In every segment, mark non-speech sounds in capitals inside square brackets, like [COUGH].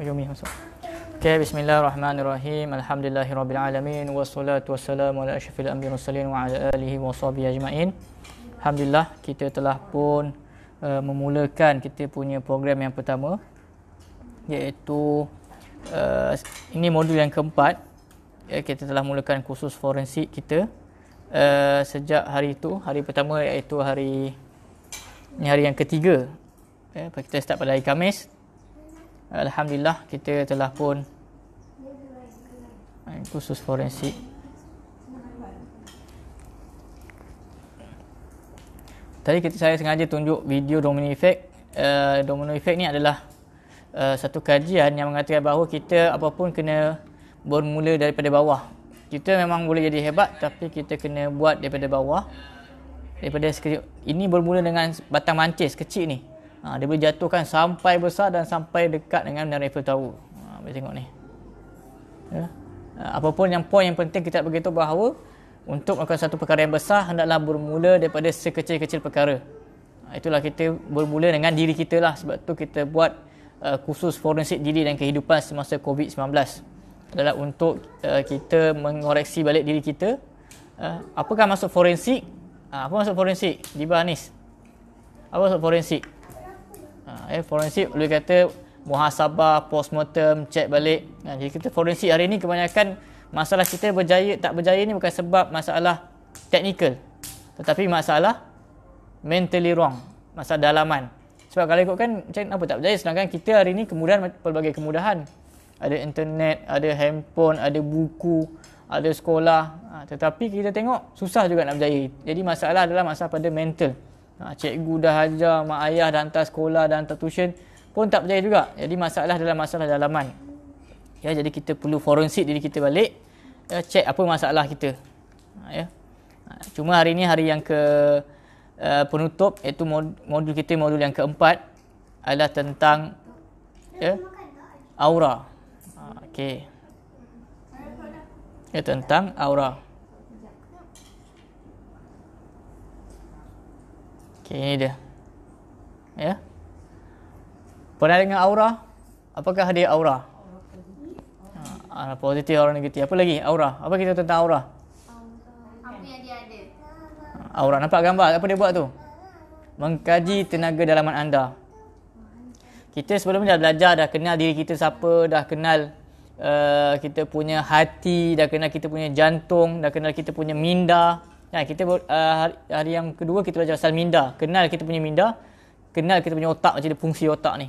Ayumi masuk. Okay, bismillahirrahmanirrahim. Alhamdulillahirabbil alamin wassalatu wassalamu ala asyrafil anbiya'i mursalin wa ala alihi washabihi ajmain. Alhamdulillah kita telah pun uh, memulakan kita punya program yang pertama iaitu uh, ini modul yang keempat. Ya, kita telah mulakan kursus forensik kita uh, sejak hari itu, hari pertama iaitu hari ini hari yang ketiga. Ya, kita start pada hari Khamis Alhamdulillah kita telah pun eh, khusus forensik Tadi kita saya sengaja tunjuk video domino effect. Uh, domino effect ni adalah uh, satu kajian yang mengatakan bahawa kita apapun kena bermula daripada bawah. Kita memang boleh jadi hebat tapi kita kena buat daripada bawah. Daripada sekecil, ini bermula dengan batang mancis kecil ni ha, dia boleh jatuhkan sampai besar dan sampai dekat dengan menara Eiffel Tower ha, boleh tengok ni ya. ha, apapun yang poin yang penting kita begitu bahawa untuk melakukan satu perkara yang besar hendaklah bermula daripada sekecil-kecil perkara ha, itulah kita bermula dengan diri kita lah sebab tu kita buat uh, khusus forensik diri dan kehidupan semasa COVID-19 adalah untuk uh, kita mengoreksi balik diri kita uh, apakah maksud forensik uh, apa maksud forensik di Anis apa maksud forensik Ha, eh forensik boleh kata muhasabah postmortem check balik ha, jadi kita forensik hari ini kebanyakan masalah kita berjaya tak berjaya ni bukan sebab masalah teknikal tetapi masalah mentally wrong masalah dalaman sebab kalau ikutkan macam apa tak berjaya sedangkan kita hari ini kemudahan pelbagai kemudahan ada internet ada handphone ada buku ada sekolah ha, tetapi kita tengok susah juga nak berjaya jadi masalah adalah masalah pada mental ha, cikgu dah ajar, mak ayah dah hantar sekolah dan hantar tuition pun tak percaya juga. Jadi masalah dalam masalah dalaman. Ya, jadi kita perlu forensik diri kita balik. Ya, cek apa masalah kita. Ha, ya. Ha, cuma hari ini hari yang ke uh, penutup iaitu mod, modul kita modul yang keempat adalah tentang ya, aura. Ha, okay. Ya, tentang aura. Okey, ini dia. Ya. Yeah. Pernah dengan aura? Apakah dia aura? Aura ha, positif aura negatif. Apa lagi? Aura. Apa kita tentang aura? Apa yang dia ada? Aura nampak gambar apa dia buat tu? Mengkaji tenaga dalaman anda. Kita sebelum ni dah belajar dah kenal diri kita siapa, dah kenal uh, kita punya hati, dah kenal kita punya jantung, dah kenal kita punya minda. Nah, ya, kita uh, hari, hari yang kedua kita belajar pasal minda. Kenal kita punya minda, kenal kita punya otak macam mana fungsi otak ni.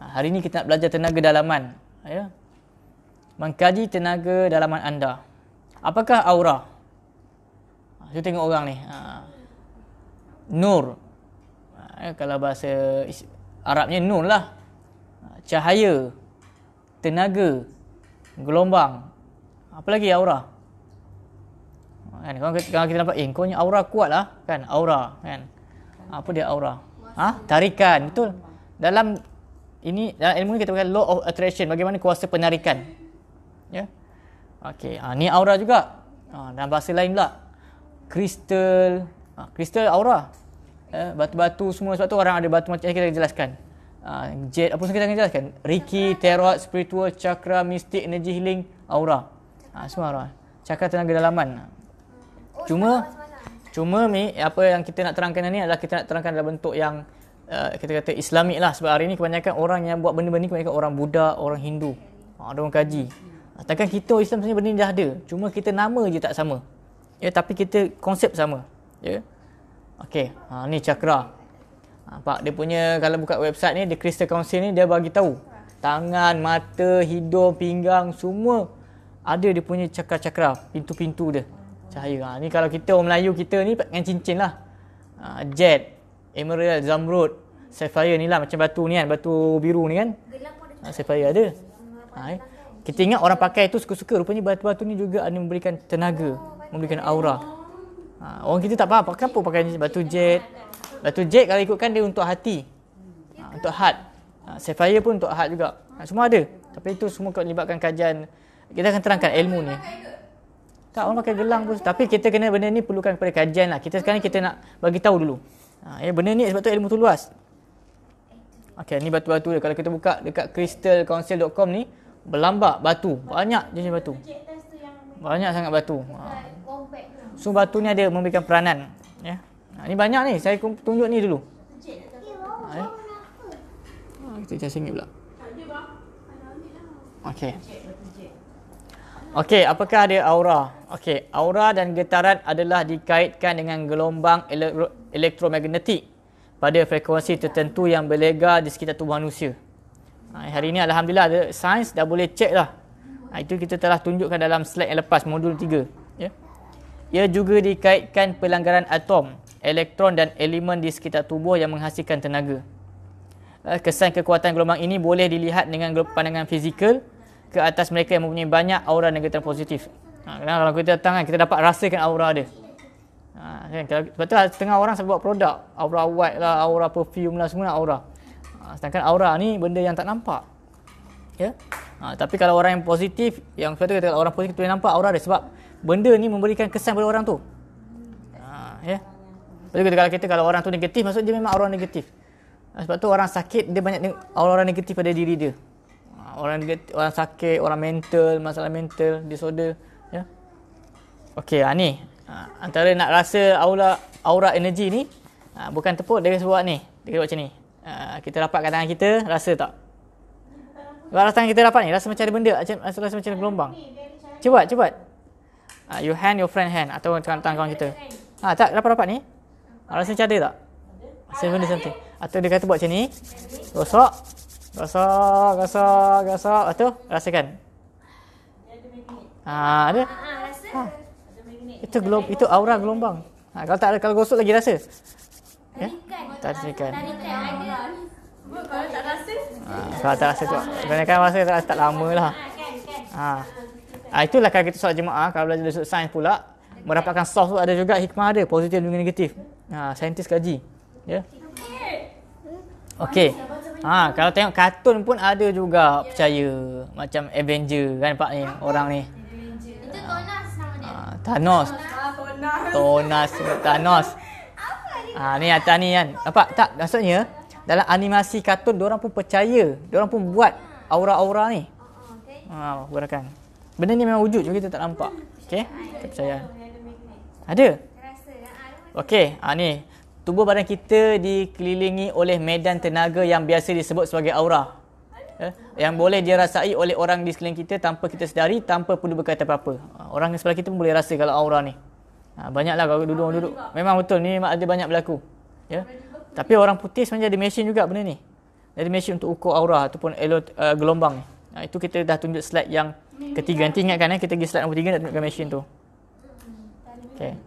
Nah, ha, hari ni kita nak belajar tenaga dalaman. Ya. Mengkaji tenaga dalaman anda. Apakah aura? Kita ha, tengok orang ni. Ha. Nur. Ha, ya, kalau bahasa Arabnya nur lah. Ha, cahaya, tenaga, gelombang. Apa lagi aura? Ya, kan kalau kita nampak eh kau ni aura kuat lah kan aura kan apa dia aura ha? tarikan betul dalam ini dalam ilmu ni kita panggil law of attraction bagaimana kuasa penarikan ya yeah? okey ha, ni aura juga ha, dalam bahasa lain pula kristal ha, kristal aura eh, batu-batu semua sebab tu orang ada batu macam kita jelaskan ha, jet apa semua kita akan jelaskan riki teroid spiritual chakra mistik energy healing aura ha, semua aura chakra tenaga dalaman cuma cuma mi apa yang kita nak terangkan ni adalah kita nak terangkan dalam bentuk yang uh, kita kata islamik lah sebab hari ni kebanyakan orang yang buat benda-benda ni kebanyakan orang Buddha, orang Hindu. Ha, ada orang kaji. Takkan kita Islam sebenarnya benda ni dah ada. Cuma kita nama je tak sama. Ya, tapi kita konsep sama. Ya. Okey, ha, ni cakra. Ha, pak dia punya kalau buka website ni, The Crystal Council ni dia bagi tahu tangan, mata, hidung, pinggang semua ada dia punya cakra-cakra, pintu-pintu dia. Cahaya. Ha, ni kalau kita orang Melayu kita ni pakai cincin lah. Ha, jet, emerald, zamrud, sapphire ni lah. Macam batu ni kan. Batu biru ni kan. Ha, sapphire ada. Ha, eh. Kita ingat orang pakai tu suka-suka. Rupanya batu-batu ni juga ada memberikan tenaga. Memberikan aura. Ha, orang kita tak faham. apa? pakai batu jet? Batu jet kalau ikutkan dia untuk hati. Ha, untuk heart. Ha, sapphire pun untuk heart juga. Ha, semua ada. Tapi itu semua libatkan kajian. Kita akan terangkan ilmu ni. Tak orang pakai gelang pun. Tapi kita kena benda ni perlukan kepada kajian lah. Kita sekarang kita nak bagi tahu dulu. Ha, ya, benda ni sebab tu ilmu tu luas. Okay, ni batu-batu dia. Kalau kita buka dekat crystalcouncil.com ni, berlambak batu. Banyak jenis batu. Banyak sangat batu. Ha. So, batu ni ada memberikan peranan. Ya. Ha, ni banyak ni. Saya tunjuk ni dulu. Ha, ya. ha, kita cari sengit pula. Okey. Okey, apakah ada aura? Okey, aura dan getaran adalah dikaitkan dengan gelombang elektro- elektromagnetik pada frekuensi tertentu yang berlega di sekitar tubuh manusia. Ha, hari ini alhamdulillah ada sains dah boleh cek lah. Ha, itu kita telah tunjukkan dalam slide yang lepas modul 3. Ya. Yeah. Ia juga dikaitkan pelanggaran atom, elektron dan elemen di sekitar tubuh yang menghasilkan tenaga. Ha, kesan kekuatan gelombang ini boleh dilihat dengan pandangan fizikal ke atas mereka yang mempunyai banyak aura negatif positif. Ha, kalau kita datang kan, kita dapat rasakan aura dia. Ha, kan? Kalau, sebab tu lah, setengah orang sebab produk. Aura white lah, aura perfume lah, semua aura. Ha, sedangkan aura ni benda yang tak nampak. Ya? Ha, tapi kalau orang yang positif, yang sebab tu kata orang positif boleh nampak aura dia. Sebab benda ni memberikan kesan pada orang tu. Ha, ya? Sebab tu kata kalau kita, kalau orang tu negatif, maksud dia memang aura negatif. Ha, sebab tu orang sakit, dia banyak aura negatif pada diri dia. Ha, orang orang sakit, orang mental, masalah mental, disorder. Okey, ha, ni. Ha, antara nak rasa aura aura energi ni, ha, bukan tepuk dia sebab ni. Dia buat macam ni. Ha, kita rapatkan tangan kita, rasa tak? Kalau rasa tangan kita rapat ni, rasa macam ada benda, macam, rasa, rasa macam gelombang. Cuba, cuba. Ha, you hand your friend hand atau tangan tangan kawan kita. Ha, tak, rapat-rapat ni. Ha, rasa macam ada tak? Rasa benda macam tu. Atau dia kata buat macam ni. Gosok. Gosok, gosok, gosok. Atau rasakan. Ha, ada? Ha, rasa. Ha itu gelomb, itu aura gelombang. Ha, kalau tak ada kalau gosok lagi rasa. Ya. Yeah? Tak tarikan. Kalau tak rasa. Ha, kalau tak rasa tu. Kan rasa tak, lama lah. Ha, kan, kan. ha. ha. itulah kalau kita solat jemaah ha, kalau belajar dosa sains pula mendapatkan soft tu ada juga hikmah ada positif dan negatif. Ha, saintis kaji. Ya. Yeah? Okey. Ha, kalau tengok kartun pun ada juga percaya macam Avenger kan pak ni orang ni. Itu kau Thanos. Thanos. Thanos. Ha, ni atas ni kan. Apa tak maksudnya dalam animasi kartun orang pun percaya, orang pun buat aura-aura ni. Ha, gerakan. Benda ni memang wujud cuma kita tak nampak. Okey. percaya. Ada. Okay, ha, ah, ni. Tubuh badan kita dikelilingi oleh medan tenaga yang biasa disebut sebagai aura. Eh, yang boleh dia rasai oleh orang di sekeliling kita tanpa kita sedari tanpa perlu berkata apa-apa ha, orang yang sebelah kita pun boleh rasa kalau aura ni ha, banyaklah kalau duduk-duduk memang betul ni ada banyak berlaku ya tapi orang putih sebenarnya ada mesin juga benda ni Jadi mesin untuk ukur aura ataupun elot, uh, gelombang ni ha, itu kita dah tunjuk slide yang ketiga nanti ingatkan eh kita pergi slide nombor tiga nak tunjukkan mesin tu okay.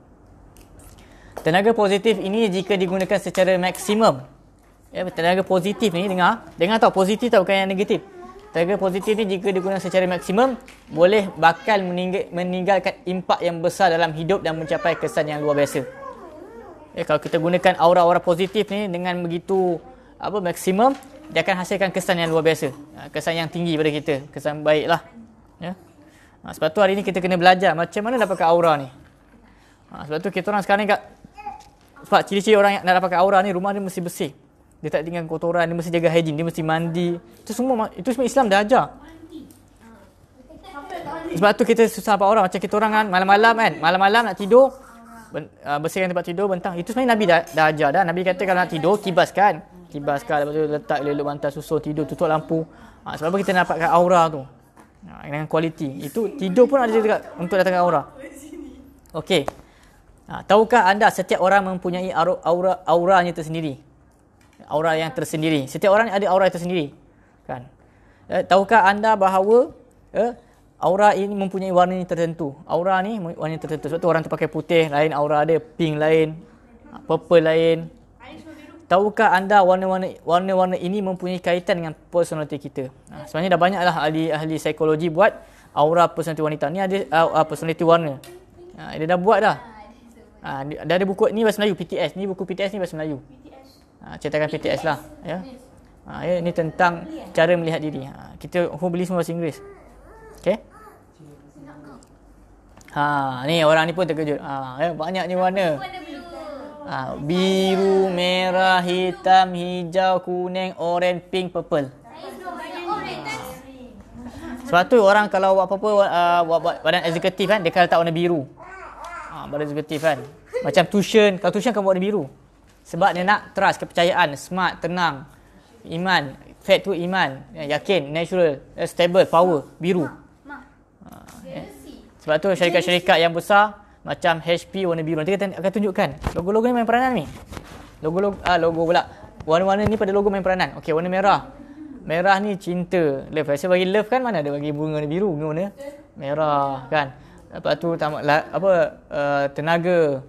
tenaga positif ini jika digunakan secara maksimum Ya, tenaga positif ni dengar, dengar tau positif tau bukan yang negatif. Tenaga positif ni jika digunakan secara maksimum boleh bakal meninggal meninggalkan impak yang besar dalam hidup dan mencapai kesan yang luar biasa. Ya, kalau kita gunakan aura-aura positif ni dengan begitu apa maksimum dia akan hasilkan kesan yang luar biasa. Ha, kesan yang tinggi pada kita, kesan baiklah. Ya. Ha, sebab tu hari ni kita kena belajar macam mana dapatkan aura ni. Ha, sebab tu kita orang sekarang ni kat sebab ciri-ciri orang yang nak dapatkan aura ni rumah dia mesti bersih. Dia tak tinggal kotoran, dia mesti jaga hygiene, dia mesti mandi. Itu semua itu semua Islam dah ajar. Sebab tu kita susah apa orang macam kita orang kan malam-malam kan, malam-malam nak tidur ah, bersihkan tempat tidur bentang. Itu sebenarnya Nabi dah, dah ajar dah. Nabi kata kalau nak tidur kibaskan. Kibaskan lepas tu letak elok-elok bantal susu tidur tutup lampu. Ha, sebab apa kita dapatkan aura tu? Ah, dengan kualiti. Itu tidur pun ada juga untuk datangkan aura. Okey. Ha, tahukah anda setiap orang mempunyai aura auranya tersendiri? sendiri? aura yang tersendiri. Setiap orang ada aura yang tersendiri. Kan? Eh, tahukah anda bahawa eh, aura ini mempunyai warna yang tertentu? Aura ni warna yang tertentu. Sebab tu orang terpakai putih, lain aura ada pink lain, purple lain. Tahukah anda warna-warna warna-warna ini mempunyai kaitan dengan personality kita? Nah, ha, sebenarnya dah banyaklah ahli ahli psikologi buat aura personality wanita. Ni ada uh, personality warna. Ha, dia dah buat dah. Ah, ha, dia, ada buku ni bahasa Melayu PTS. Ni buku PTS ni bahasa Melayu. Ha, cetakan PTS lah ya. Ha, ya, ini tentang cara melihat diri. Ha, kita hubli semua bahasa Inggeris. Okey. Ha, ni orang ni pun terkejut. Ha, ya, banyak ni warna. Ha, biru, merah, hitam, hijau, kuning, orange, pink, purple. Ha. Sebab tu orang kalau buat apa-apa uh, buat, buat badan eksekutif kan dia kalau tak warna biru. Ha, badan eksekutif kan. Macam tuition, kalau tuition kan buat warna biru. Sebab dia nak trust, kepercayaan, smart, tenang, iman, fed to iman, ya, yakin, natural, eh, stable, power, biru. Ah, ya. Sebab tu syarikat-syarikat yang besar macam HP warna biru. Nanti kita akan tunjukkan logo-logo ni main peranan ni. Logo-logo, ah, logo pula. Warna-warna ni pada logo main peranan. Okey, warna merah. Merah ni cinta. Love. Saya bagi love kan mana ada bagi bunga warna biru. Bunga warna merah kan. Lepas tu tamat, apa eh, tenaga.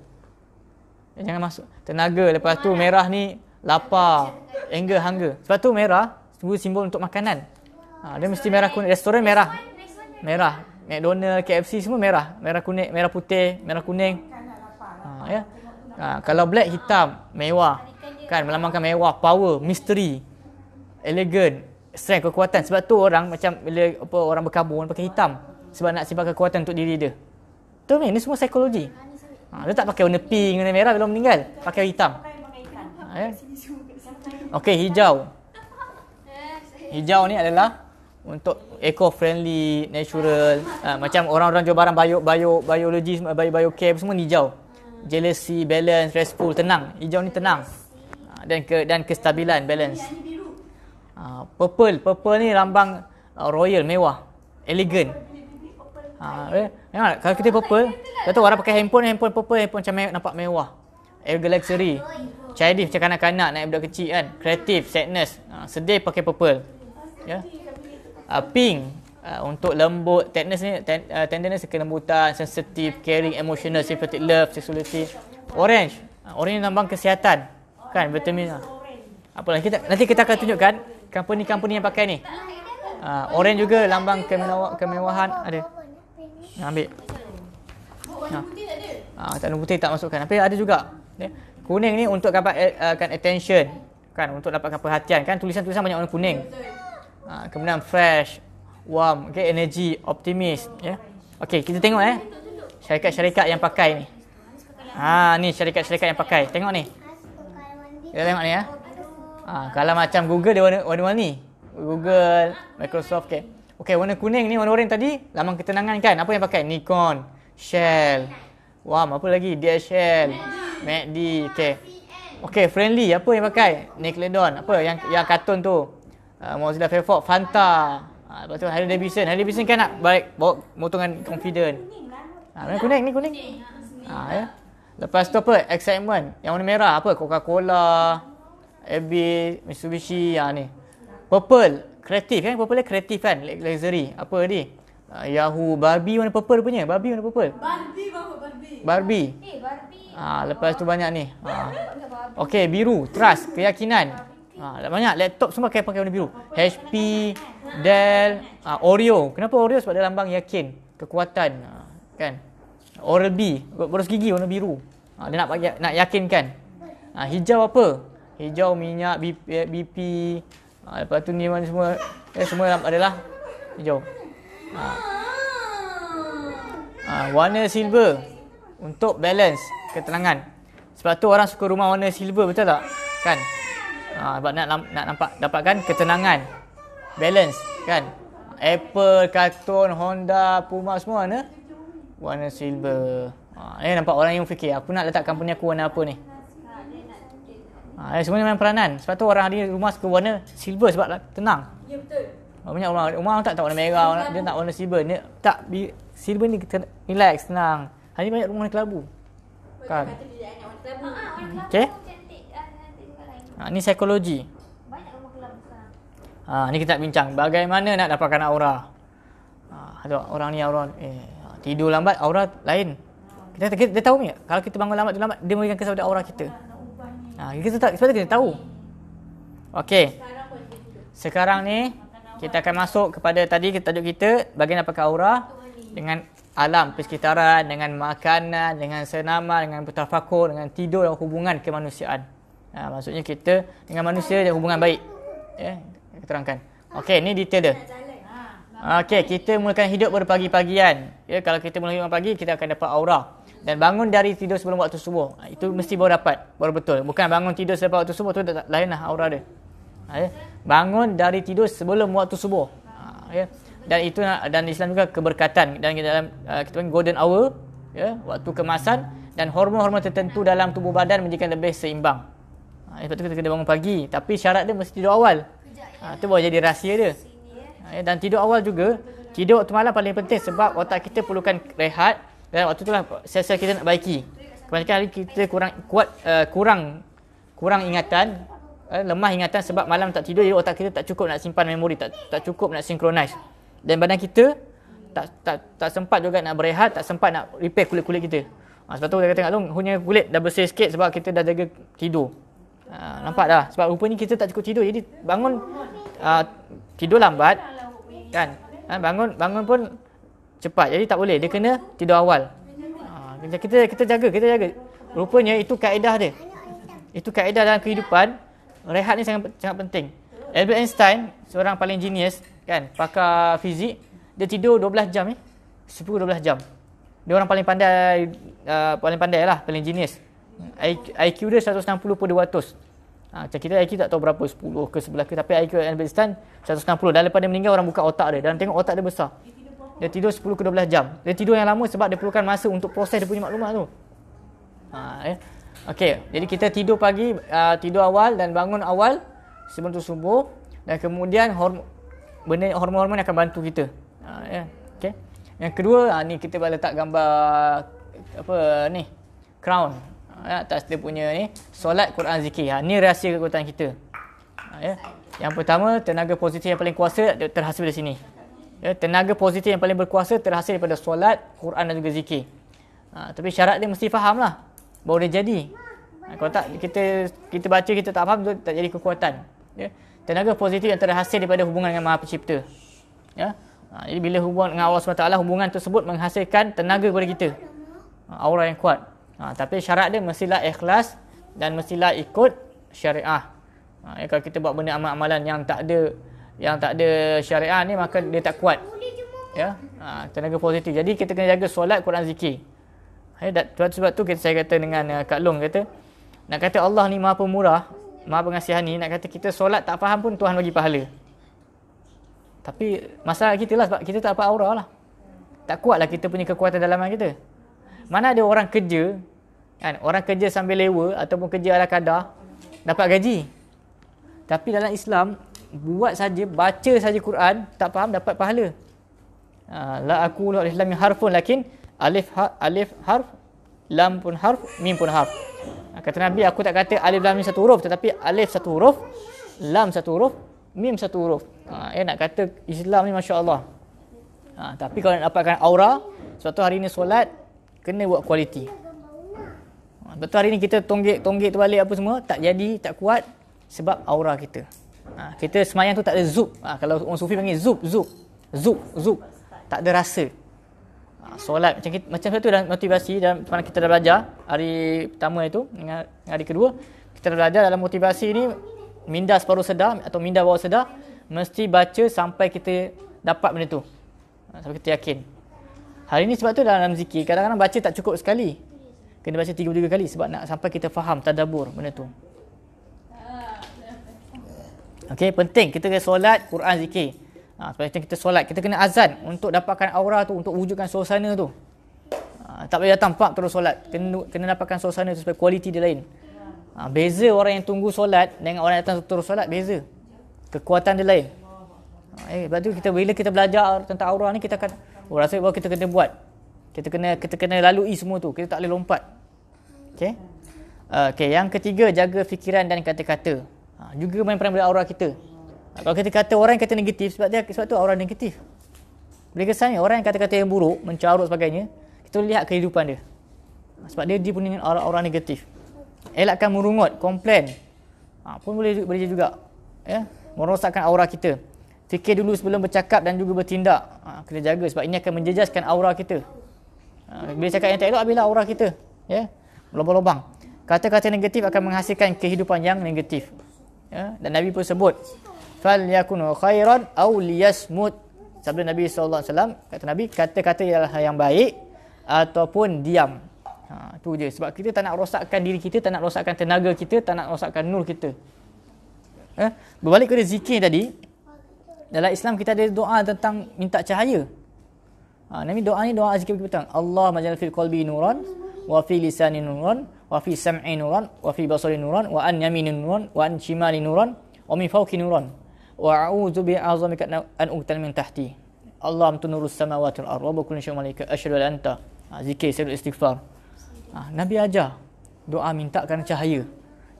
Jangan masuk tenaga lepas tu merah ni lapar anger hunger sebab tu merah sebagai simbol untuk makanan ha, dia mesti merah kuning restoran merah merah McDonald KFC semua merah merah kuning merah putih merah kuning lah. ha, ya ha, kalau black hitam mewah kan melambangkan mewah power misteri elegan strength kekuatan sebab tu orang macam bila apa orang berkabung pakai hitam sebab nak simpan kekuatan untuk diri dia tu ni semua psikologi Ha, dia tak pakai warna pink, warna merah belum meninggal. Pakai hitam. Ha, ya. Okey, hijau. [LAUGHS] Hijau ni adalah untuk eco-friendly, natural. Ha, macam orang-orang jual barang bio, bio, biologi, bio, bio care, semua ni hijau. Jealousy, balance, restful, tenang. Hijau ni tenang. Ha, dan ke dan kestabilan, balance. Ha, purple. Purple ni lambang uh, royal, mewah. Elegant. Ha, ya? Ya, kalau kita purple, kata orang pakai handphone, handphone purple, handphone macam nampak mewah. Air luxury. Childish macam kanak-kanak naik budak kecil kan. Kreatif, sadness. Ha, sedih pakai purple. Ya. Yeah. pink uh, untuk lembut, sadness ni, ten, uh, tenderness ke lembutan, sensitive, caring, emotional, sympathetic, love, sexuality. Orange. Uh, orange lambang kesihatan. Kan, vitamin. Lah. Apa lagi kita nanti kita akan tunjukkan company-company yang pakai ni. Uh, orange juga lambang kemewahan ada. Yang ambil. Ah, ha. ha, tak putih tak masukkan. Tapi ada juga. Ya. Kuning ni untuk dapatkan eh, attention kan untuk dapatkan perhatian kan tulisan-tulisan banyak warna kuning. Ha, kemudian fresh, warm, okay, energy, optimist, ya. Yeah. Okey, kita tengok eh. Syarikat-syarikat yang pakai ni. Ha, ni syarikat-syarikat yang pakai. Tengok ni. Kita tengok ni ya. Ha, kalau macam Google dia warna warna ni. Google, Microsoft, okey. Okey, warna kuning ni warna oren tadi lambang ketenangan kan? Apa yang pakai? Nikon, Shell. Wah, apa lagi? DHL, MACD. Okey. Okey, friendly. Apa yang pakai? Nickelodeon. Apa yang yang kartun tu? Uh, Mozilla Firefox, Fanta. Ha, lepas tu Harley Davidson. Harley Davidson kan nak balik bawa motor dengan confident. Ha, warna kuning ni kuning. Ha, ya. Lepas tu apa? Excitement. Yang warna merah apa? Coca-Cola, Abbey, Mitsubishi. Ha, ni. Purple kreatif kan purple kreatif kan luxury apa ni uh, ah, Yahoo Barbie warna purple punya Barbie warna purple Barbie Barbie Barbie eh Barbie ah ha, lepas tu banyak ni ha. okey biru trust keyakinan ah ha, banyak laptop semua kena pakai warna biru HP Dell ha, Oreo kenapa Oreo sebab dia lambang yakin kekuatan ha, kan Oral-B berus gigi warna biru ha, dia nak nak yakinkan ha, hijau apa hijau minyak BP, BP Ha, lepas tu ni mana semua eh, semua lampu adalah hijau. Ha. Ha, warna silver untuk balance ketenangan. Sebab tu orang suka rumah warna silver betul tak? Kan? Ha, sebab nak nak nampak dapatkan ketenangan. Balance kan? Apple, Carton, Honda, Puma semua warna warna silver. Ha, eh nampak orang yang fikir aku nak letakkan punya aku warna apa ni? Ha, eh, semuanya main peranan. Sebab tu orang hari ni rumah suka warna silver sebab lah, tenang. Ya betul. Ha, banyak rumah, rumah orang tak tahu warna merah, orang, dia tak warna silver. Dia tak, bi- silver ni kita relax, tenang. Hari ni banyak rumah warna kelabu. Kan? Kata dia warna kelabu. Ah, ah, okay. Ah, ha, ni psikologi. Banyak rumah kelabu sekarang. Ha, ni kita nak bincang. Bagaimana nak dapatkan aura? Ha, orang ni aura. Eh, tidur lambat, aura lain. Kita, kita, kita, kita tahu ni, kalau kita bangun lambat, lambat dia memberikan kesan pada aura kita. Ha, kita tak kita tahu. Okey. Sekarang ni kita akan masuk kepada tadi kita tajuk kita bagaimana pakai aura dengan alam persekitaran, dengan makanan, dengan senama, dengan bertafakur, dengan tidur dan hubungan kemanusiaan. Ha, maksudnya kita dengan manusia ada hubungan baik. Ya, yeah, terangkan. Okey, ni detail dia. Okey, kita mulakan hidup berpagi pagian Ya, kalau kita mulakan hidup pagi, kita akan dapat aura dan bangun dari tidur sebelum waktu subuh ha, itu mesti baru dapat baru betul bukan bangun tidur sebelum waktu subuh tu lainlah aura dia ha, ya? bangun dari tidur sebelum waktu subuh ha, ya? dan itu dan Islam juga keberkatan dan kita dalam uh, kita panggil golden hour ya waktu kemasan dan hormon-hormon tertentu dalam tubuh badan menjadikan lebih seimbang ha, ya, sebab tu kita kena bangun pagi tapi syarat dia mesti tidur awal ha, boleh jadi rahsia dia ha, ya? dan tidur awal juga tidur waktu malam paling penting sebab otak kita perlukan rehat dan waktu tu lah sel-sel kita nak baiki. Kebanyakan hari kita kurang kuat uh, kurang kurang ingatan, uh, lemah ingatan sebab malam tak tidur jadi otak kita tak cukup nak simpan memori, tak tak cukup nak sinkronize. Dan badan kita tak tak tak sempat juga nak berehat, tak sempat nak repair kulit-kulit kita. Ha, sebab tu kita tengok long punya kulit dah bersih sikit sebab kita dah jaga tidur. Ha, nampak dah sebab rupanya kita tak cukup tidur jadi bangun uh, tidur lambat kan. Ha, bangun bangun pun cepat. Jadi tak boleh. Dia kena tidur awal. Ha, kita kita jaga, kita jaga. Rupanya itu kaedah dia. Itu kaedah dalam kehidupan. Rehat ni sangat sangat penting. Albert Einstein, seorang paling genius, kan, pakar fizik, dia tidur 12 jam ni. Eh? 10 12 jam. Dia orang paling pandai uh, paling pandai lah, paling genius. IQ, IQ dia 160 per 200. Ha, macam kita IQ tak tahu berapa, 10 ke 11 ke. Tapi IQ Albert Einstein 160. Dan daripada meninggal, orang buka otak dia. Dan tengok otak dia besar. Dia tidur 10 ke 12 jam. Dia tidur yang lama sebab dia perlukan masa untuk proses dia punya maklumat tu. Ha, eh. Okey, jadi kita tidur pagi, uh, tidur awal dan bangun awal sebelum tu subuh dan kemudian hormon benda hormon-hormon akan bantu kita. Ha, ya. Yeah. Okey. Yang kedua, ha, ni kita boleh letak gambar apa ni? Crown. Ha, ya, atas dia punya ni solat Quran zikir. Ha, ni rahsia kekuatan kita. Ha, ya. Yeah. Yang pertama, tenaga positif yang paling kuasa terhasil di sini ya, tenaga positif yang paling berkuasa terhasil daripada solat, Quran dan juga zikir. Ha, tapi syarat dia mesti faham lah. Baru dia jadi. Ha, kalau tak, kita kita baca, kita tak faham, tu tak jadi kekuatan. Ya. Tenaga positif yang terhasil daripada hubungan dengan Maha Pencipta. Ya. Ha, jadi bila hubungan dengan Allah SWT, hubungan tersebut menghasilkan tenaga kepada kita. Ha, aura yang kuat. Ha, tapi syarat dia mestilah ikhlas dan mestilah ikut syariah. Ha, ya, kalau kita buat benda amal-amalan yang tak ada yang tak ada syariah ni maka dia tak kuat. Ya. Ha, tenaga positif. Jadi kita kena jaga solat, Quran, zikir. Ya, dan sebab tu kita saya kata dengan uh, Kak Long kata nak kata Allah ni Maha pemurah, Maha pengasihan ni nak kata kita solat tak faham pun Tuhan bagi pahala. Tapi masalah kita lah sebab kita tak apa aura lah. Tak kuat lah kita punya kekuatan dalaman kita. Mana ada orang kerja, kan? orang kerja sambil lewa ataupun kerja ala kadar, dapat gaji. Tapi dalam Islam, buat saja baca saja Quran tak faham dapat pahala ha, la aku la alif lam harf pun lakin alif ha, alif harf lam pun harf mim pun harf ha, kata nabi aku tak kata alif lam mim satu huruf tetapi alif satu huruf lam satu huruf mim satu huruf ha, eh nak kata Islam ni masya-Allah ha, tapi kalau nak dapatkan aura suatu hari ni solat kena buat kualiti ha, Betul hari ni kita tonggek-tonggek terbalik apa semua Tak jadi, tak kuat Sebab aura kita Ha, kita semayang tu tak ada zub. Ha, kalau orang sufi panggil zub, zub, zub, zub. Tak ada rasa. Ha, solat macam kita, macam satu dalam motivasi dan mana kita dah belajar hari pertama itu dengan hari kedua kita dah belajar dalam motivasi ni minda separuh sedah atau minda bawah sedah mesti baca sampai kita dapat benda tu. Ha, sampai kita yakin. Hari ni sebab tu dalam zikir kadang-kadang baca tak cukup sekali. Kena baca 33 kali sebab nak sampai kita faham tadabbur benda tu. Okey, penting kita kena solat Quran zikir. Ha, sebab itu kita solat, kita kena azan untuk dapatkan aura tu, untuk wujudkan suasana tu. Ha, tak boleh datang pak terus solat. Kena, kena dapatkan suasana tu supaya kualiti dia lain. Ha, beza orang yang tunggu solat dengan orang yang datang terus solat, beza. Kekuatan dia lain. Ha, eh, sebab tu kita, bila kita belajar tentang aura ni, kita akan oh, rasa bahawa kita kena buat. Kita kena kita kena lalui semua tu. Kita tak boleh lompat. Okey. Uh, ha, okay. yang ketiga jaga fikiran dan kata-kata ha, juga main peran pada aura kita ha, kalau kita kata orang yang kata negatif sebab dia sebab tu aura negatif boleh kesannya orang yang kata-kata yang buruk mencarut sebagainya kita lihat kehidupan dia ha, sebab dia dia punya aura-aura negatif elakkan merungut komplain ha, pun boleh boleh juga ya merosakkan aura kita fikir dulu sebelum bercakap dan juga bertindak ha, kena jaga sebab ini akan menjejaskan aura kita ha, bila cakap yang tak elok habislah aura kita ya lubang-lubang Kata-kata negatif akan menghasilkan kehidupan yang negatif ya dan nabi pun sebut fal yakunu khairan aw liyasmut sabda nabi saw. alaihi wasallam kata nabi kata-kata ialah yang baik ataupun diam ha tu je sebab kita tak nak rosakkan diri kita tak nak rosakkan tenaga kita tak nak rosakkan nur kita ya berbalik kepada zikir tadi dalam Islam kita ada doa tentang minta cahaya ha nabi doa ni doa zikir tentang Allah majal fil qalbi nuran wa fil lisani nuran wa fi sam'i nuran wa fi basari nuran wa an yamin nuran wa an shimali nuran wa min fawqi nuran wa a'udzu bi azamika an uqtal min tahti Allah tunurus samawati wal ardh wa kullu syai'in malika asyhadu an anta ha, zikir istighfar ah, nabi ajar doa minta mintakan cahaya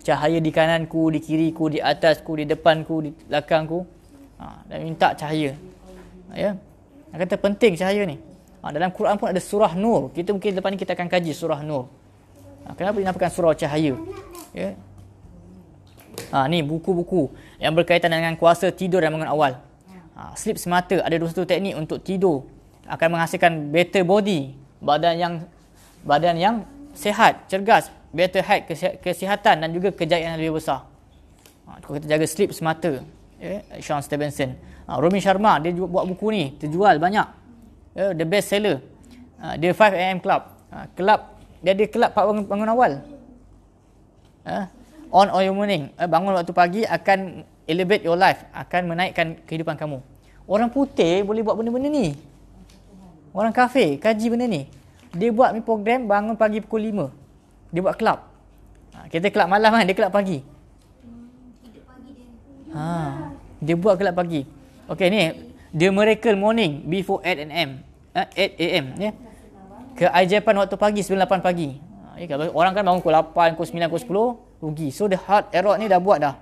cahaya di kananku di kiriku di atasku di depanku di belakangku ha, dan minta cahaya ya Dia kata penting cahaya ni dalam Quran pun ada surah Nur. Kita mungkin depan ni kita akan kaji surah Nur. Ha, kenapa dinamakan surau cahaya? Ya. Ha, ni buku-buku yang berkaitan dengan kuasa tidur dan bangun awal. Ha, sleep semata ada 21 teknik untuk tidur akan menghasilkan better body, badan yang badan yang sehat, cergas, better health kesihatan dan juga kejayaan yang lebih besar. Ha, kalau kita jaga sleep semata, ya, Sean Stevenson. Ha, Romy Sharma dia juga buat buku ni, terjual banyak. Yeah, the best seller. Ha, the 5 AM Club. Ha, club dia ada kelab pak bangun, bangun awal. Ha? On all your morning. Ha, bangun waktu pagi akan elevate your life. Akan menaikkan kehidupan kamu. Orang putih boleh buat benda-benda ni. Orang kafe, kaji benda ni. Dia buat program bangun pagi pukul 5. Dia buat kelab. Ha, kita kelab malam kan, dia kelab pagi. Ha. Dia buat kelab pagi. Okay ni, The Miracle Morning before 8 am M. 8 AM. Yeah ke Air waktu pagi 9-8 pagi ya, kalau orang kan bangun pukul 8, pukul 9, pukul 10 rugi so the hard error ni dah buat dah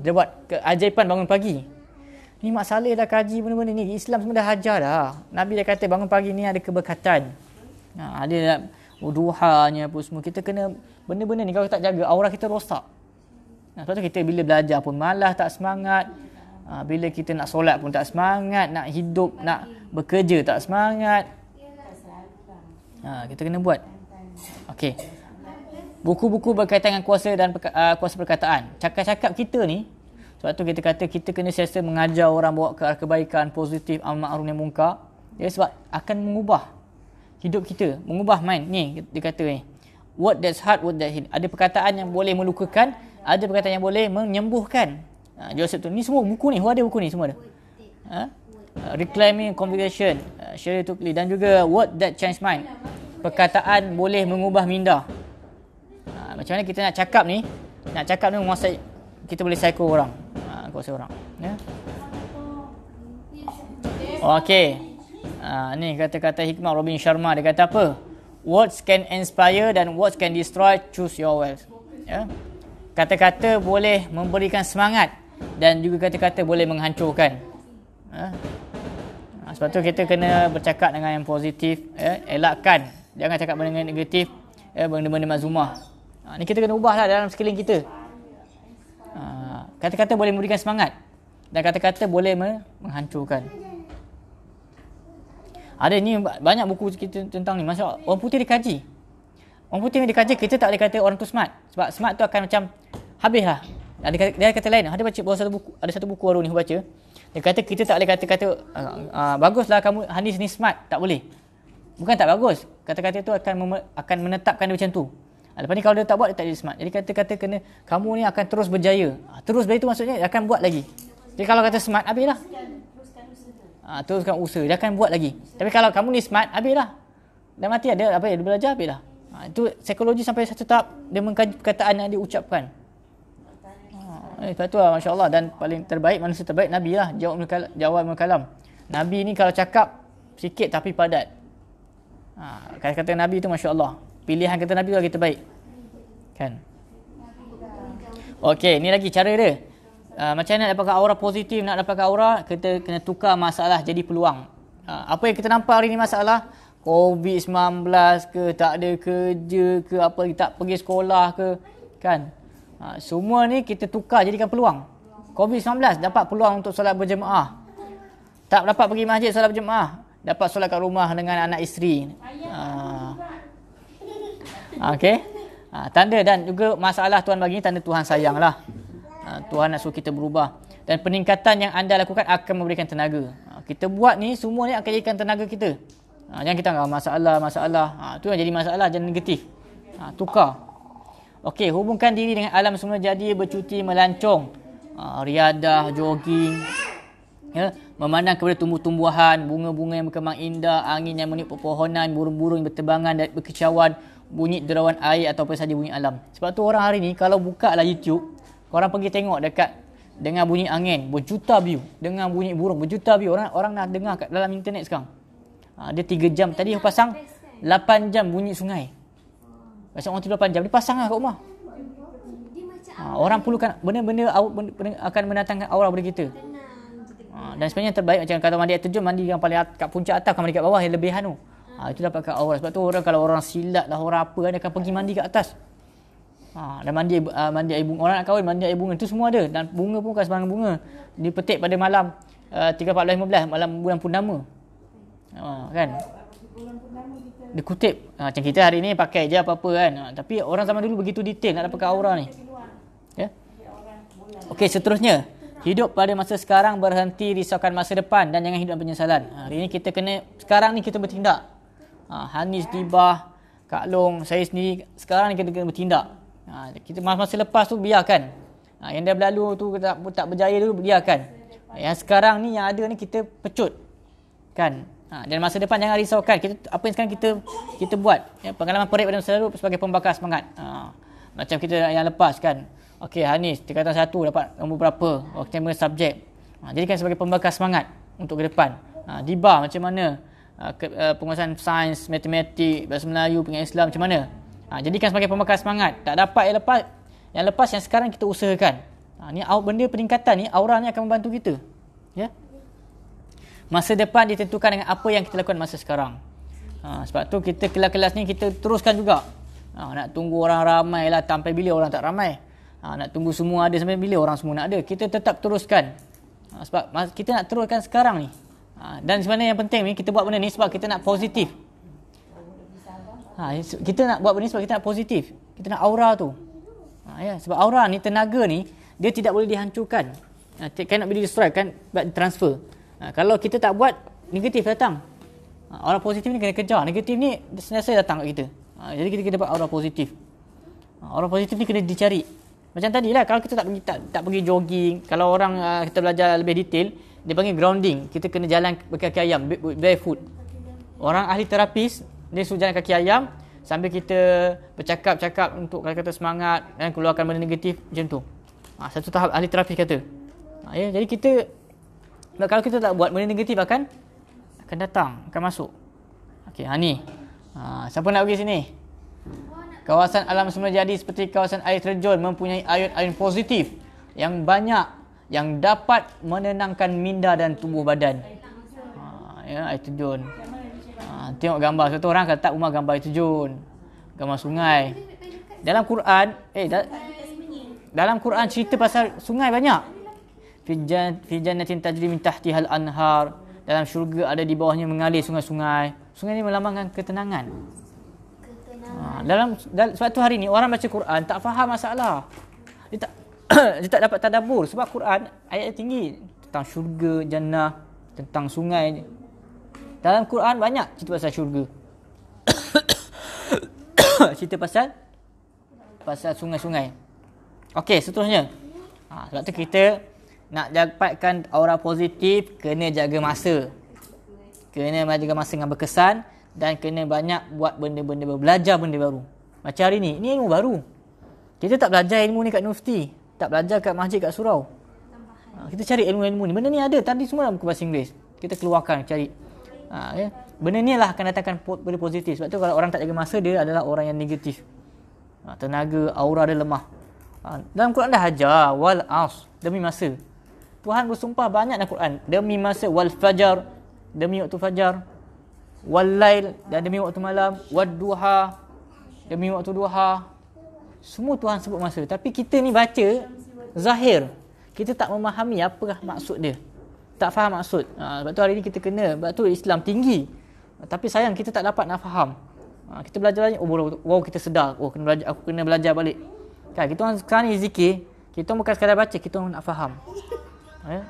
dia buat ke Air bangun pagi ni Mak Saleh dah kaji benda-benda ni Islam semua dah hajar dah Nabi dah kata bangun pagi ni ada keberkatan ha, ada uduhanya apa semua kita kena benda-benda ni kalau kita tak jaga aura kita rosak nah, ha, sebab tu kita bila belajar pun malah tak semangat ha, bila kita nak solat pun tak semangat nak hidup nak bekerja tak semangat Ha, kita kena buat. Okey. Buku-buku berkaitan dengan kuasa dan perka- uh, kuasa perkataan. Cakap-cakap kita ni sebab tu kita kata kita kena sentiasa mengajar orang bawa ke arah kebaikan, positif, amal ma'ruf nahi munkar. Ya sebab akan mengubah hidup kita, mengubah mind ni dia kata ni. What that's hard, what that hit. Ada perkataan yang boleh melukakan, ada perkataan yang boleh menyembuhkan. Ha, Joseph tu ni semua buku ni, who ada buku ni semua ada. Ha? Uh, reclaiming conversation uh, Sherry Tukli dan juga word that change mind perkataan boleh mengubah minda uh, macam mana kita nak cakap ni nak cakap ni menguasai kita boleh psycho orang uh, kuasa orang ya yeah. oh, okay. uh, ni kata-kata hikmah Robin Sharma dia kata apa words can inspire dan words can destroy choose your words yeah. kata-kata boleh memberikan semangat dan juga kata-kata boleh menghancurkan Ha? ha? Sebab tu kita kena bercakap dengan yang positif, eh? elakkan. Jangan cakap benda yang negatif, eh? benda-benda mazumah. Ha, ni kita kena ubahlah dalam sekeliling kita. Ha, kata-kata boleh memberikan semangat dan kata-kata boleh me menghancurkan. Ada ni banyak buku kita tentang ni. masa orang putih dikaji. Orang putih dikaji, kita tak boleh kata orang tu smart. Sebab smart tu akan macam habislah ada kata, dia ada kata lain ada baca bawah satu buku ada satu buku baru ni baca dia kata kita tak boleh kata-kata ah, ah, baguslah kamu Hanis ni smart tak boleh bukan tak bagus kata-kata tu akan akan menetapkan dia macam tu ah, lepas ni kalau dia tak buat dia tak jadi smart jadi kata-kata kena kamu ni akan terus berjaya terus berjaya tu maksudnya dia akan buat lagi jadi kalau kata smart habislah teruskan, teruskan teruskan usaha dia akan buat lagi tapi kalau kamu ni smart habislah dah mati ada apa dia belajar habislah ha, itu psikologi sampai satu tahap dia mengkaji perkataan yang diucapkan ucapkan Eh, tu lah, Masya Allah. Dan paling terbaik, manusia terbaik, Nabi lah. Jawab mukalam. Jawab mukalam. Nabi ni kalau cakap, sikit tapi padat. Ha, kata, Nabi tu Masya Allah. Pilihan kata Nabi tu lagi terbaik. Kan? Okey, ni lagi cara dia. Uh, macam mana nak dapatkan aura positif, nak dapatkan aura, kita kena tukar masalah jadi peluang. Uh, apa yang kita nampak hari ni masalah? COVID-19 ke, tak ada kerja ke, apa tak pergi sekolah ke. Kan? Ha, semua ni kita tukar jadikan peluang. COVID-19 dapat peluang untuk solat berjemaah. Tak dapat pergi masjid solat berjemaah. Dapat solat kat rumah dengan anak isteri. Ha. Okay. Ha, tanda dan juga masalah Tuhan bagi ni tanda Tuhan sayang lah. Ha, Tuhan nak suruh kita berubah. Dan peningkatan yang anda lakukan akan memberikan tenaga. Ha, kita buat ni semua ni akan jadikan tenaga kita. Ha, jangan kita anggap masalah, masalah. Ha, tu yang jadi masalah, jangan negatif. Ha, tukar. Okey, hubungkan diri dengan alam semula jadi bercuti melancong. Uh, riadah, jogging. Ya, memandang kepada tumbuh-tumbuhan, bunga-bunga yang berkembang indah, angin yang meniup pepohonan, burung-burung yang berterbangan dan berkecawan, bunyi derawan air atau apa saja bunyi alam. Sebab tu orang hari ni kalau buka lah YouTube, orang pergi tengok dekat dengan bunyi angin berjuta view, dengan bunyi burung berjuta view. Orang orang nak dengar kat dalam internet sekarang. Ha, dia 3 jam tadi pasang 8 jam bunyi sungai. Macam orang tidur panjang Dia pasang lah kat rumah ha, Orang perlukan Benda-benda akan mendatangkan aura pada kita ha, Dan sebenarnya terbaik Macam kata mandi air terjun Mandi yang paling at- kat puncak atas Kalau mandi kat bawah yang lebih hanu ha, Itu dapatkan aura Sebab tu orang kalau orang silat lah Orang apa kan Dia akan pergi mandi kat atas ha, Dan mandi, uh, mandi air bunga Orang nak kahwin mandi air bunga Itu semua ada Dan bunga pun bukan sebarang bunga Dia petik pada malam uh, 3, 14, 15 Malam bulan purnama ha, Kan dia kutip ha, macam kita hari ni pakai je apa-apa kan ha, tapi orang zaman dulu begitu detail nak dapatkan aura ni ya okey seterusnya hidup pada masa sekarang berhenti risaukan masa depan dan jangan hidup penyesalan ha, hari ni kita kena sekarang ni kita bertindak ha, Hanis tiba, Kak Long saya sendiri sekarang ni kita kena bertindak ha, kita masa-masa lepas tu biarkan ha, yang dah berlalu tu tak, tak berjaya dulu biarkan yang sekarang ni yang ada ni kita pecut kan Ha, dan masa depan jangan risaukan kita apa yang sekarang kita kita buat ya, pengalaman perit pada masa lalu sebagai pembakar semangat. Ha, macam kita yang lepas kan. Okey Hanis tingkatan satu dapat nombor berapa? Okey oh, tema subjek. Ha, jadikan sebagai pembakar semangat untuk ke depan. Ha, di bar macam mana? Ha, ke, uh, penguasaan sains, matematik, bahasa Melayu, pengen Islam macam mana? Ha, jadikan sebagai pembakar semangat. Tak dapat yang lepas yang lepas yang sekarang kita usahakan. Ha, ni benda peningkatan ni aura ni akan membantu kita. Ya. Yeah? Masa depan ditentukan dengan apa yang kita lakukan masa sekarang. Ha, sebab tu kita kelas-kelas ni kita teruskan juga. Ha, nak tunggu orang ramai lah sampai bila orang tak ramai. Ha, nak tunggu semua ada sampai bila orang semua nak ada. Kita tetap teruskan. Ha, sebab kita nak teruskan sekarang ni. Ha, dan sebenarnya yang penting ni kita buat benda ni sebab kita nak positif. Ha, kita nak buat benda ni sebab kita nak positif. Kita nak aura tu. Ha, ya, sebab aura ni, tenaga ni, dia tidak boleh dihancurkan. Ha, cannot be destroyed, can't transfer. transfer. Ha, kalau kita tak buat, negatif datang. Ha, aura positif ni kena kejar. Negatif ni senasa datang kat kita. Ha, jadi kita kena dapat aura positif. Ha, aura positif ni kena dicari. Macam tadi lah. kalau kita tak pergi, tak, tak pergi jogging, kalau orang uh, kita belajar lebih detail, dia panggil grounding. Kita kena jalan kaki ayam, barefoot. Orang ahli terapis, dia suruh jalan kaki ayam sambil kita bercakap-cakap untuk kata semangat dan keluarkan benda negatif macam tu. Ha, satu tahap ahli terapis kata. Ha, ya, jadi kita sebab kalau kita tak buat benda negatif akan akan datang, akan masuk. Okey, ha ni. Ha, siapa nak pergi sini? Kawasan alam semula jadi seperti kawasan air terjun mempunyai ion-ion positif yang banyak yang dapat menenangkan minda dan tubuh badan. Ha, ya, air terjun. Ha, tengok gambar. Satu orang kata rumah gambar air terjun. Gambar sungai. Dalam Quran, eh da- dalam Quran cerita pasal sungai banyak fi jannatin tajri min tahtiha al-anhar dalam syurga ada di bawahnya mengalir sungai-sungai sungai ini melambangkan ketenangan ha, dalam, suatu hari ni orang baca Quran tak faham masalah dia tak [CLEARS THROAT] dia tak dapat tadabbur sebab Quran ayat tinggi tentang syurga jannah tentang sungai dalam Quran banyak cerita pasal syurga [COUGHS] cerita pasal pasal sungai-sungai okey seterusnya ha sebab tu kita nak dapatkan aura positif kena jaga masa kena jaga masa dengan berkesan dan kena banyak buat benda-benda belajar benda baru macam hari ni ni ilmu baru kita tak belajar ilmu ni kat universiti tak belajar kat masjid kat surau ha, kita cari ilmu-ilmu ni benda ni ada tadi semua dalam buku bahasa Inggeris kita keluarkan cari ha, okay. Ya. benda ni lah akan datangkan benda positif sebab tu kalau orang tak jaga masa dia adalah orang yang negatif ha, tenaga aura dia lemah ha, dalam Quran dah ajar wal as demi masa Tuhan bersumpah banyak dalam Quran. Demi masa wal fajar, demi waktu fajar, wal lail dan demi waktu malam, wad duha, demi waktu duha. Semua Tuhan sebut masa. Tapi kita ni baca zahir. Kita tak memahami apa maksud dia. Tak faham maksud. Ha, sebab tu hari ni kita kena, sebab tu Islam tinggi. Tapi sayang kita tak dapat nak faham. Ha, kita belajar lagi, oh wow, kita sedar. Oh kena belajar, aku kena belajar balik. Kan, kita orang sekarang ni zikir, kita bukan sekadar baca, kita nak faham. Ya.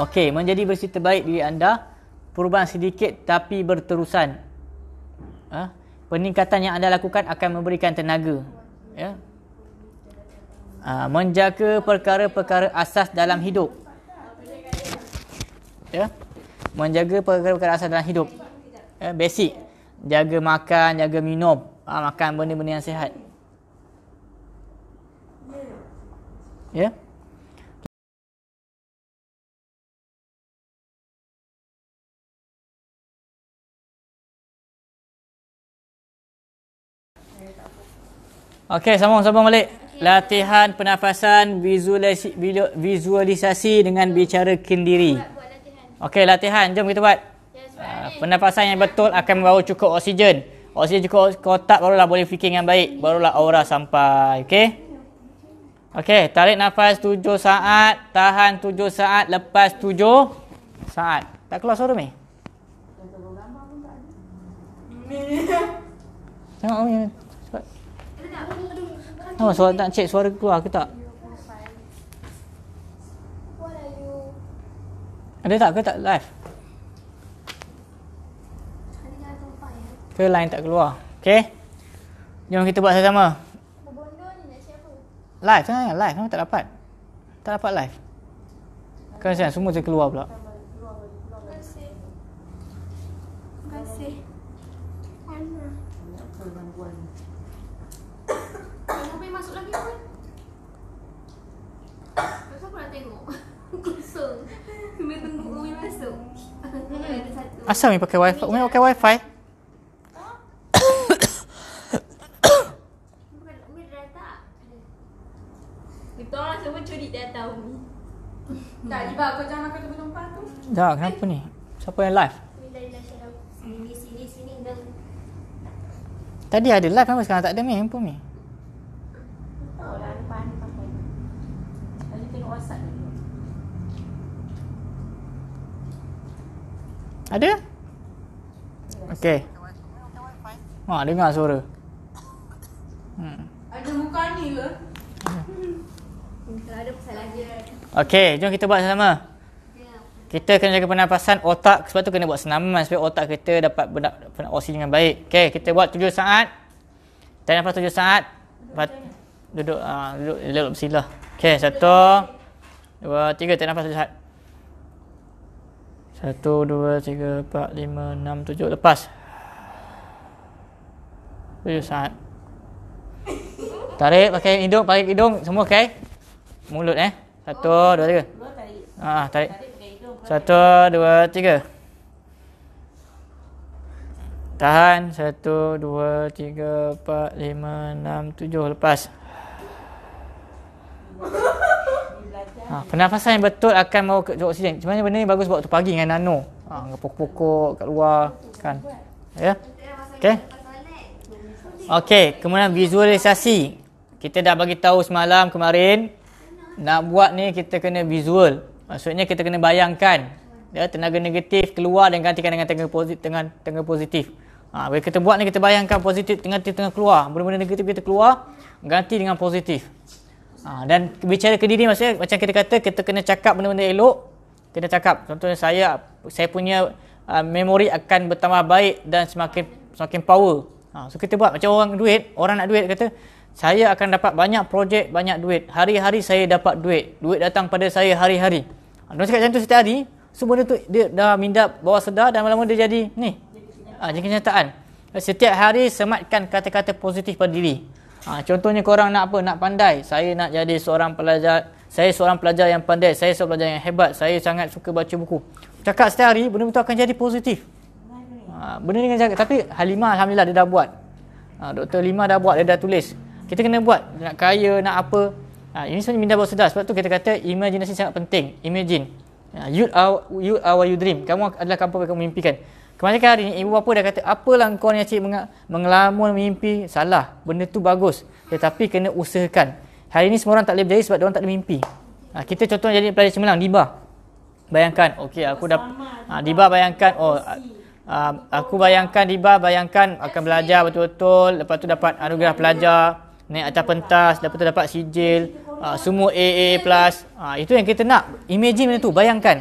Okey, menjadi bersih terbaik diri anda. Perubahan sedikit tapi berterusan. Ha? Peningkatan yang anda lakukan akan memberikan tenaga. Ya. Ha, menjaga perkara-perkara asas dalam hidup. Ya. Menjaga perkara-perkara asas dalam hidup. Ya. Basic. Jaga makan, jaga minum. Ha, makan benda-benda yang sihat. Ya. Yeah. Okey, sambung-sambung balik. Okay. Latihan pernafasan visualisasi, visualisasi dengan bicara kendiri. Okey, latihan. Jom kita buat. Yes, uh, ah, pernafasan yang betul akan membawa cukup oksigen. Oksigen cukup kotak barulah boleh fikir dengan baik. Barulah aura sampai. Okey? Okey, tarik nafas tujuh saat. Tahan tujuh saat. Lepas tujuh saat. Tak keluar suara ni? Tengok ni. Oh, suara tak cek suara keluar ke tak? Ada tak ke tak live? Ke line tak keluar? Okay. Jom kita buat sama-sama. Live, kan? live. Kenapa tak dapat? Tak dapat live. Kan saya semua saya keluar pula. Masa aku nak tengok Kosong Kami tunggu Umi masuk hmm. Ada satu Asal Umi pakai wifi Umi pakai wifi lah Tak, sebab aku jangan aku tumpah tu. Tak, kenapa ni? Siapa yang live? Sini, sini, sini, sini, sini. Tadi ada live kenapa sekarang tak ada main handphone ni? Ada? Okey. Ha, oh, dengar suara. Hmm. Ada muka ni ke? Kita hmm. ada pasal lagi. Okey, jom kita buat sama. Ya. Kita kena jaga pernafasan otak sebab tu kena buat senaman supaya otak kita dapat benda oksigen dengan baik. Okey, kita buat 7 saat. Tarik nafas 7 saat. Duduk ah duduk elok sila. Okey, satu, dua, tiga, tarik nafas 7 saat. Satu, dua, tiga, empat, lima, enam, tujuh. Lepas. Tujuh saat. Tarik pakai hidung. Pakai hidung. Semua okay? Mulut eh. Satu, oh, dua, tiga. Ah, ah, tarik. tarik Satu, dua, tiga. Tahan. Satu, dua, tiga, empat, lima, enam, tujuh. Lepas. [LAUGHS] ha, pernafasan yang betul akan bawa ke oksigen. Cuma benda ni bagus buat tu pagi dengan nano. Ha, dengan pokok-pokok kat luar kan. Ya. Yeah. Okey. Okey, kemudian visualisasi. Kita dah bagi tahu semalam kemarin nak buat ni kita kena visual. Maksudnya kita kena bayangkan ya tenaga negatif keluar dan gantikan dengan tenaga positif dengan tenaga positif. Ha, kita buat ni kita bayangkan positif tengah tengah keluar, benda-benda negatif kita keluar ganti dengan positif. Ha, dan bicara kediri maksudnya macam kita kata kita kena cakap benda-benda elok, kena cakap. Contohnya saya saya punya uh, memori akan bertambah baik dan semakin semakin power. Ha, so kita buat macam orang duit, orang nak duit kata saya akan dapat banyak projek, banyak duit. Hari-hari saya dapat duit. Duit datang pada saya hari-hari. Ha, dia cakap macam tu setiap hari, semua so, tu dia dah mindap bawa sedar dan lama-lama dia jadi ni. Ah, ha, jadi kenyataan. Setiap hari sematkan kata-kata positif pada diri. Ha, contohnya korang nak apa? Nak pandai. Saya nak jadi seorang pelajar. Saya seorang pelajar yang pandai. Saya seorang pelajar yang hebat. Saya sangat suka baca buku. Cakap setiap hari, benda itu akan jadi positif. Ha, benda ini kan jaga, Tapi Halimah Alhamdulillah dia dah buat. Ha, Dr. Lima dah buat. Dia dah tulis. Kita kena buat. Nak kaya, nak apa. Ha, ini sebenarnya minda bawah sedar. Sebab tu kita kata imajinasi sangat penting. Imagine. Ya, you are, you are what you dream. Kamu adalah kamu yang kamu mimpikan. Kebanyakan hari ni ibu bapa dah kata apalah kau ni acik mengelamun mimpi salah benda tu bagus tetapi kena usahakan. Hari ni semua orang tak boleh berjaya sebab dia orang tak ada mimpi. Ha, kita contohnya jadi pelajar cemerlang Diba. Bayangkan okey aku dah ha, Diba bayangkan oh ha, aku bayangkan Diba bayangkan akan belajar betul-betul lepas tu dapat anugerah pelajar naik atas pentas lepas tu dapat sijil ha, semua AA plus ha, itu yang kita nak imagine benda tu bayangkan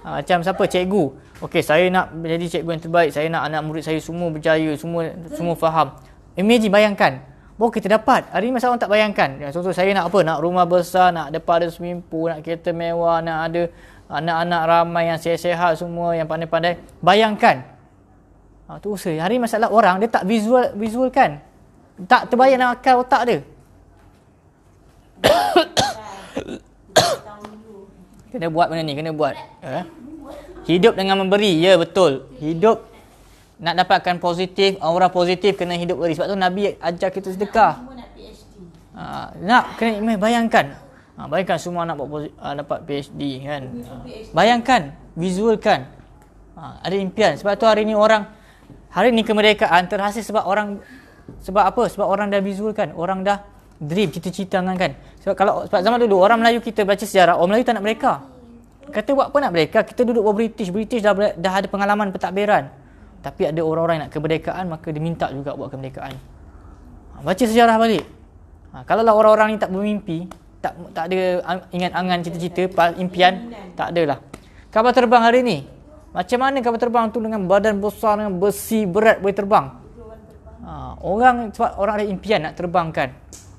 ha, macam siapa cikgu Okey, saya nak menjadi cikgu yang terbaik. Saya nak anak murid saya semua berjaya, semua hmm. semua faham. Imagine bayangkan. Bawa oh, kita dapat. Hari ni masa orang tak bayangkan. Ya, so, so, saya nak apa? Nak rumah besar, nak ada pada semimpu, nak kereta mewah, nak ada anak-anak ramai yang sihat-sihat semua, yang pandai-pandai. Bayangkan. Ha, tu usaha. Hari ni masalah orang, dia tak visual visualkan. Tak terbayang dalam akal otak dia. [COUGHS] kena buat mana ni, kena buat. Eh? Hidup dengan memberi, ya betul. Hidup nak dapatkan positif, aura positif kena hidup beri. Sebab tu Nabi ajar kita sedekah. Ha, nak kena imej bayangkan. Ha, bayangkan semua nak buat posi- ha, dapat PhD kan. Ha, bayangkan, visualkan. Ha, ada impian. Sebab tu hari ni orang hari ni kemerdekaan terhasil sebab orang sebab apa? Sebab orang dah visualkan, orang dah dream cita-cita kan. Sebab kalau sebab zaman dulu orang Melayu kita baca sejarah, orang Melayu tak nak mereka. Kata buat apa nak merdeka? Kita duduk buat British. British dah, dah ada pengalaman pentadbiran. Tapi ada orang-orang nak kemerdekaan, maka dia minta juga buat kemerdekaan. Ha, baca sejarah balik. Ha, kalau lah orang-orang ni tak bermimpi, tak tak ada ingat angan cita-cita, impian, tak ada lah. Kapal terbang hari ni, macam mana kapal terbang tu dengan badan besar, dengan besi berat boleh terbang? Ha, orang sebab orang ada impian nak terbangkan.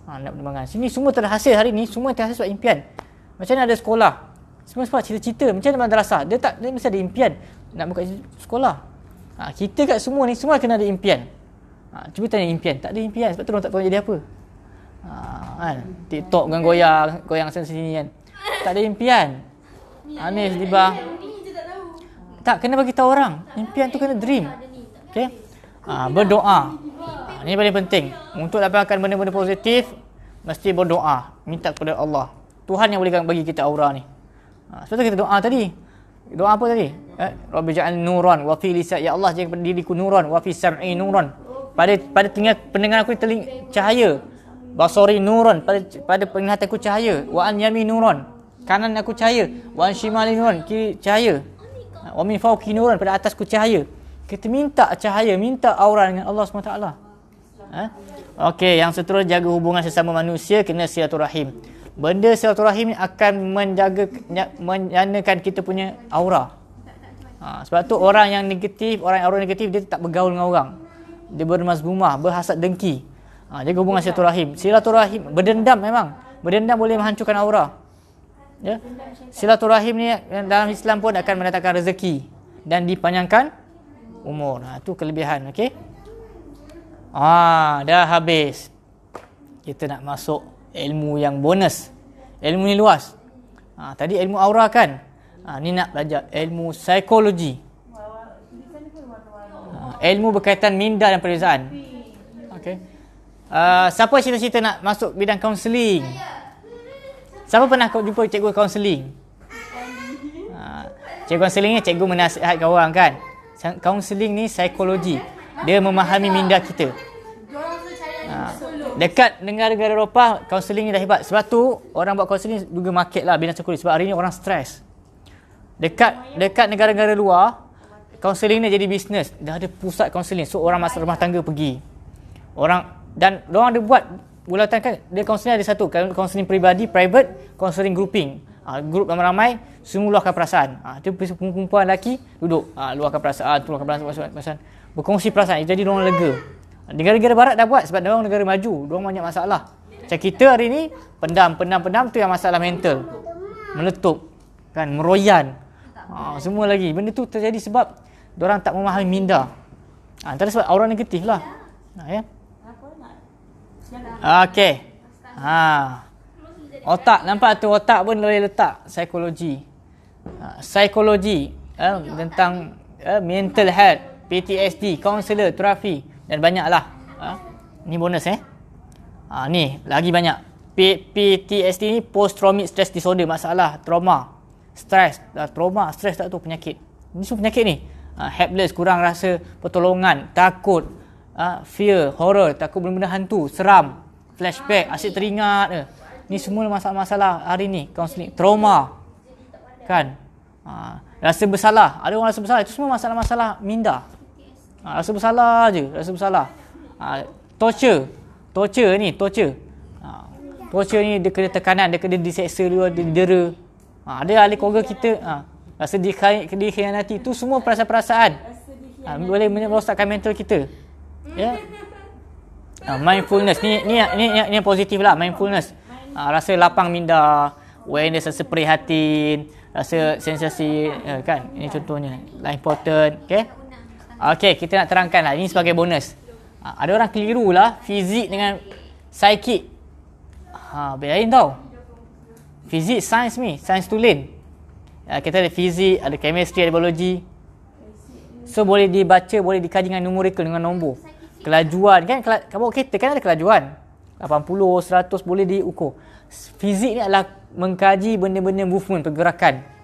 Ha, nak terbangkan. Sini semua terhasil hari ni, semua terhasil sebab impian. Macam mana ada sekolah? Semua sebab cerita-cerita Macam mana rasa Dia tak Dia mesti ada impian Nak buka sekolah ha, Kita kat semua ni Semua kena ada impian ha, Cuba tanya impian Tak ada impian Sebab tu orang tak tahu jadi apa ha, kan? TikTok dengan goyang Goyang sana sini kan Tak ada impian Anis tiba Tak kena bagi tahu orang Impian tu kena dream Okay ha, Berdoa ha, Ini paling penting Untuk dapatkan benda-benda positif Mesti berdoa Minta kepada Allah Tuhan yang boleh bagi kita aura ni Ha, sebab tu kita doa tadi. Doa apa tadi? Eh, Rabbi ja'al nuran wa fi lisa ya Allah jadikan diriku nuran wa fi sam'i nuran. Pada pada telinga pendengar aku teling cahaya. Basori nuran pada pada penglihatan aku cahaya. Wa an yami nuran. Kanan aku cahaya. Wa an shimali nuran kiri cahaya. Ha, wa min fawqi nuran pada atasku cahaya. Kita minta cahaya, minta aura dengan Allah SWT. Eh? Ha? Okey, yang seterusnya jaga hubungan sesama manusia kena silaturahim. rahim benda silaturahim ni akan menjaga menyanakan kita punya aura. Ha, sebab tu orang yang negatif, orang yang aura negatif dia tak bergaul dengan orang. Dia bermazgumah, berhasad dengki. Ha, jaga hubungan silaturahim. Silaturahim berdendam memang. Berdendam boleh menghancurkan aura. Ya. Silaturahim ni dalam Islam pun akan mendatangkan rezeki dan dipanjangkan umur. Ha, tu kelebihan, okey. Ah, dah habis. Kita nak masuk ilmu yang bonus. Ilmu ni luas. Ha, tadi ilmu aura kan? Ha, ni nak belajar ilmu psikologi. Ha, ilmu berkaitan minda dan perbezaan. Okay. Uh, ha, siapa cita-cita nak masuk bidang kaunseling? Siapa pernah kau jumpa cikgu kaunseling? Ha, cikgu kaunseling ni cikgu menasihatkan orang kan? Kaunseling ni psikologi. Dia memahami minda kita dekat negara-negara Eropah kaunseling ni dah hebat sebab tu orang buat kaunseling juga market lah bina cukuri sebab hari ni orang stres dekat dekat negara-negara luar kaunseling ni jadi bisnes dah ada pusat kaunseling so orang masuk rumah tangga pergi orang dan orang ada buat bulatan kan dia kaunseling ada satu kaunseling peribadi private kaunseling grouping Uh, ah, grup ramai-ramai semua luahkan perasaan ah uh, tu perempuan lelaki duduk ah uh, luahkan perasaan tu luahkan perasaan berkongsi perasaan jadi orang lega Negara-negara barat dah buat sebab orang negara maju. Mereka banyak masalah. Macam kita hari ni, pendam, pendam, pendam tu yang masalah mental. Meletup. Kan, meroyan. Ha, semua lagi. Benda tu terjadi sebab orang tak memahami minda. Ha, antara sebab aura negatif lah. Ha, ya? Okay. Ha. Otak, nampak tu otak pun boleh letak. Psikologi. Ha, psikologi. Eh, tentang eh, mental health. PTSD, counselor, terapi dan banyaklah ha? ni bonus eh ha, ni lagi banyak PTSD ni post traumatic stress disorder masalah trauma stress dah trauma stress tak tu penyakit Ini semua penyakit ni ha, helpless kurang rasa pertolongan takut ha, fear horror takut benda-benda hantu seram flashback asyik teringat eh. ni semua masalah-masalah hari ni counseling trauma kan ha, rasa bersalah ada orang rasa bersalah itu semua masalah-masalah minda ha, rasa bersalah je rasa bersalah ha, torture torture ni torture ha, torture ni dia kena tekanan dia kena diseksa dia kena ha, ada ahli keluarga kita ha, rasa dikhianati tu semua perasaan-perasaan ha, boleh merosakkan mental kita ya yeah? ha, mindfulness ni ni ni ni, ni positif lah mindfulness ha, rasa lapang minda awareness rasa prihatin rasa sensasi eh, kan ini contohnya lah important okey Okey, kita nak terangkan lah. Ini sebagai bonus. Ha, ada orang keliru lah fizik dengan psikik. Ha, biarin tau. Fizik sains ni, sains tulen. Ha, ah, kita ada fizik, ada chemistry, ada biologi. So boleh dibaca, boleh dikaji dengan numerical, dengan nombor. Kelajuan kan, kela kamu kita kan ada kelajuan. 80, 100 boleh diukur. Fizik ni adalah mengkaji benda-benda movement, pergerakan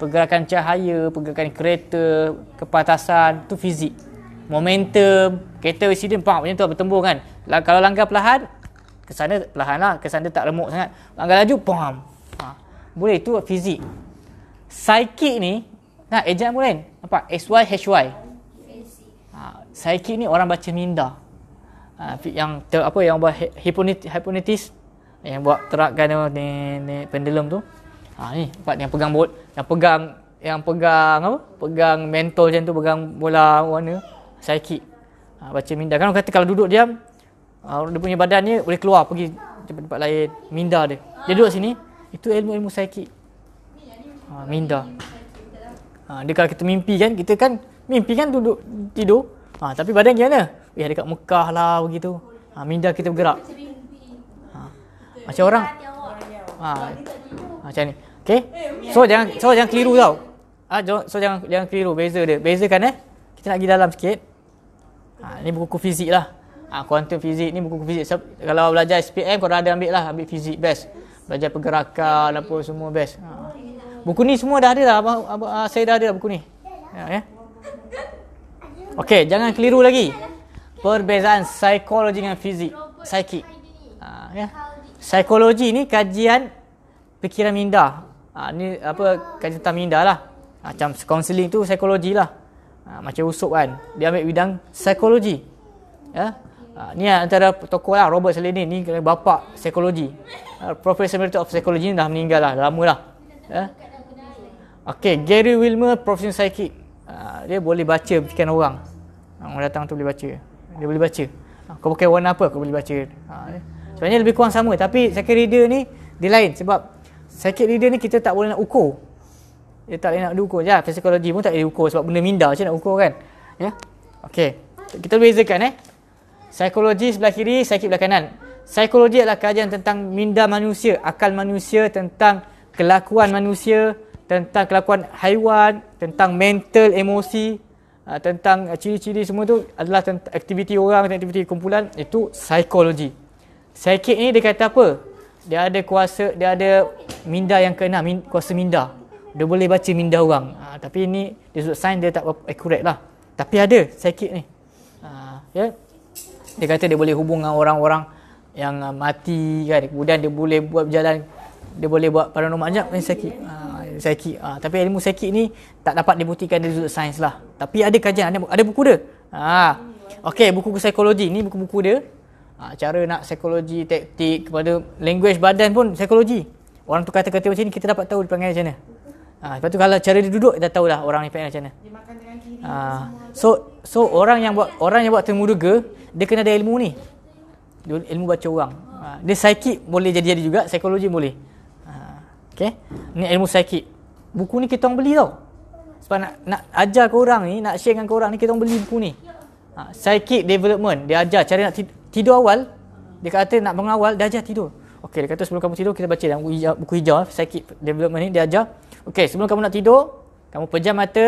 pergerakan cahaya, pergerakan kereta, kepatasan, tu fizik. Momentum, kereta accident, pak macam tu lah, bertembung kan. Kalau langgar perlahan, ke sana perlahan lah, ke sana tak remuk sangat. Langgar laju, pam. Ha. Boleh, tu fizik. Psychic ni, nak ejen boleh? Apa? S Y H Y. Ha. Psychic ni orang baca minda. Ha. yang ter, apa yang buat hiponitis, hiponitis yang buat terakkan ni, ni pendulum tu. Ha ni empat yang pegang bot, yang pegang yang pegang apa? Pegang mentol macam tu pegang bola warna psychic. Ha, baca minda kan orang kata kalau duduk diam uh, dia punya badan ni boleh keluar pergi tempat, tempat lain minda dia. Dia duduk sini itu ilmu-ilmu psychic. Ha, minda. Ha, dia kalau kita mimpi kan kita kan mimpi kan duduk tidur. Ha, tapi badan gimana? Ya dekat Mekah lah begitu. Ha, minda kita bergerak. Ha. Macam orang. Ha. ha. Macam ni. Okay? So jangan so jangan keliru tau. Ah, ha, so jangan jangan keliru beza dia. Bezakan eh. Kita nak pergi dalam sikit. Ha, ni buku fizik lah. Ha, ah, quantum fizik ni buku fizik. So, kalau belajar SPM kau ada ambil lah. Ambil fizik best. Belajar pergerakan apa semua best. Ha. Buku ni semua dah ada lah. Abang, abang, uh, saya dah ada lah buku ni. Ya, ya. Okay, jangan keliru lagi. Perbezaan psikologi dengan fizik. Psikik. Ha, ya. Psikologi ni kajian pikiran minda ha, ni apa kajian minda lah ah, macam counseling tu psikologi lah ha, macam usup kan dia ambil bidang psikologi ya ha, ni antara tokoh lah Robert Selene ni kena bapa psikologi ha, Professor Emeritus of psikologi ni dah meninggal lah lama lah ya Okay, Gary Wilmer, profesor Psychic. Ha, dia boleh baca pikiran orang. Orang datang tu boleh baca. Dia boleh baca. Kau pakai warna apa kau boleh baca ha, Sebenarnya lebih kurang sama Tapi second reader ni Dia lain sebab Sakit leader ni kita tak boleh nak ukur. Dia tak boleh nak diukur. Ya, psikologi pun tak boleh ukur sebab benda minda je nak ukur kan. Ya. Okey. Kita bezakan eh. Psikologi sebelah kiri, sakit sebelah kanan. Psikologi adalah kajian tentang minda manusia, akal manusia, tentang kelakuan manusia, tentang kelakuan haiwan, tentang mental, emosi, ah, tentang ciri-ciri semua tu adalah tentang aktiviti orang, aktiviti kumpulan, itu psikologi. Psikik ni dia kata apa? dia ada kuasa dia ada minda yang kena min, kuasa minda dia boleh baca minda orang ha, tapi ini dia sudut sains dia tak accurate lah tapi ada sakit ni ha, ya dia kata dia boleh hubung dengan orang-orang yang ah, mati kan kemudian dia boleh buat berjalan dia boleh buat paranormal jap ni sakit ha, ha, tapi ilmu sakit ni tak dapat dibuktikan dari sudut sains lah tapi ada kajian ada, buku dia ha. Okey, buku psikologi ni buku-buku dia uh, cara nak psikologi, taktik kepada language badan pun psikologi. Orang tu kata-kata macam ni, kita dapat tahu dia panggil macam mana. Ah, lepas tu kalau cara dia duduk, kita tahu dah orang ni panggil macam mana. Dia ha, makan dengan kiri. Uh, so so orang yang buat orang yang buat temuduga, dia kena ada ilmu ni. ilmu baca orang. Uh, dia psikik boleh jadi-jadi juga, psikologi boleh. Okay. Ni ilmu psikik. Buku ni kita orang beli tau. Sebab nak, nak ajar korang ni, nak share dengan korang ni, kita orang beli buku ni. Ha, psychic development. Dia ajar cara nak, tidur awal dia kata nak mengawal dia ajar tidur okey dia kata sebelum kamu tidur kita baca dalam buku hijau, buku hijau eh, psychic development ni dia ajar okey sebelum kamu nak tidur kamu pejam mata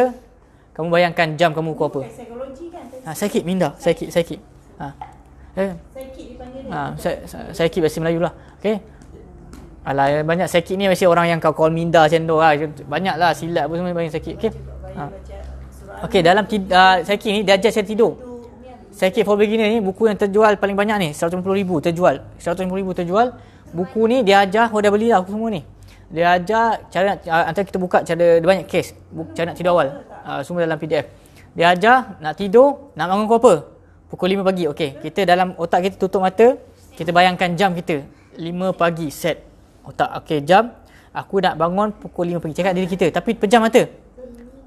kamu bayangkan jam kamu pukul apa psikologi kan ha psychic minda psychic psychic ha eh psychic dipanggil ha psychic bahasa Melayu lah okey Alah, banyak sakit ni mesti orang yang kau call minda macam tu lah. Banyak lah silat apa semua banyak sakit. Okay. Ha. Okay, dalam uh, ha, sakit ni dia ajar saya tidur. Psychic for Beginner ni buku yang terjual paling banyak ni 150,000 terjual 150,000 terjual buku ni dia ajar kau oh, dah belilah aku semua ni dia ajar cara nak ah, antara kita buka cara ada banyak case buku cara nak tidur awal uh, semua dalam PDF dia ajar nak tidur nak bangun kau apa pukul 5 pagi okey kita dalam otak kita tutup mata kita bayangkan jam kita 5 pagi set otak okey jam aku nak bangun pukul 5 pagi cakap diri kita tapi pejam mata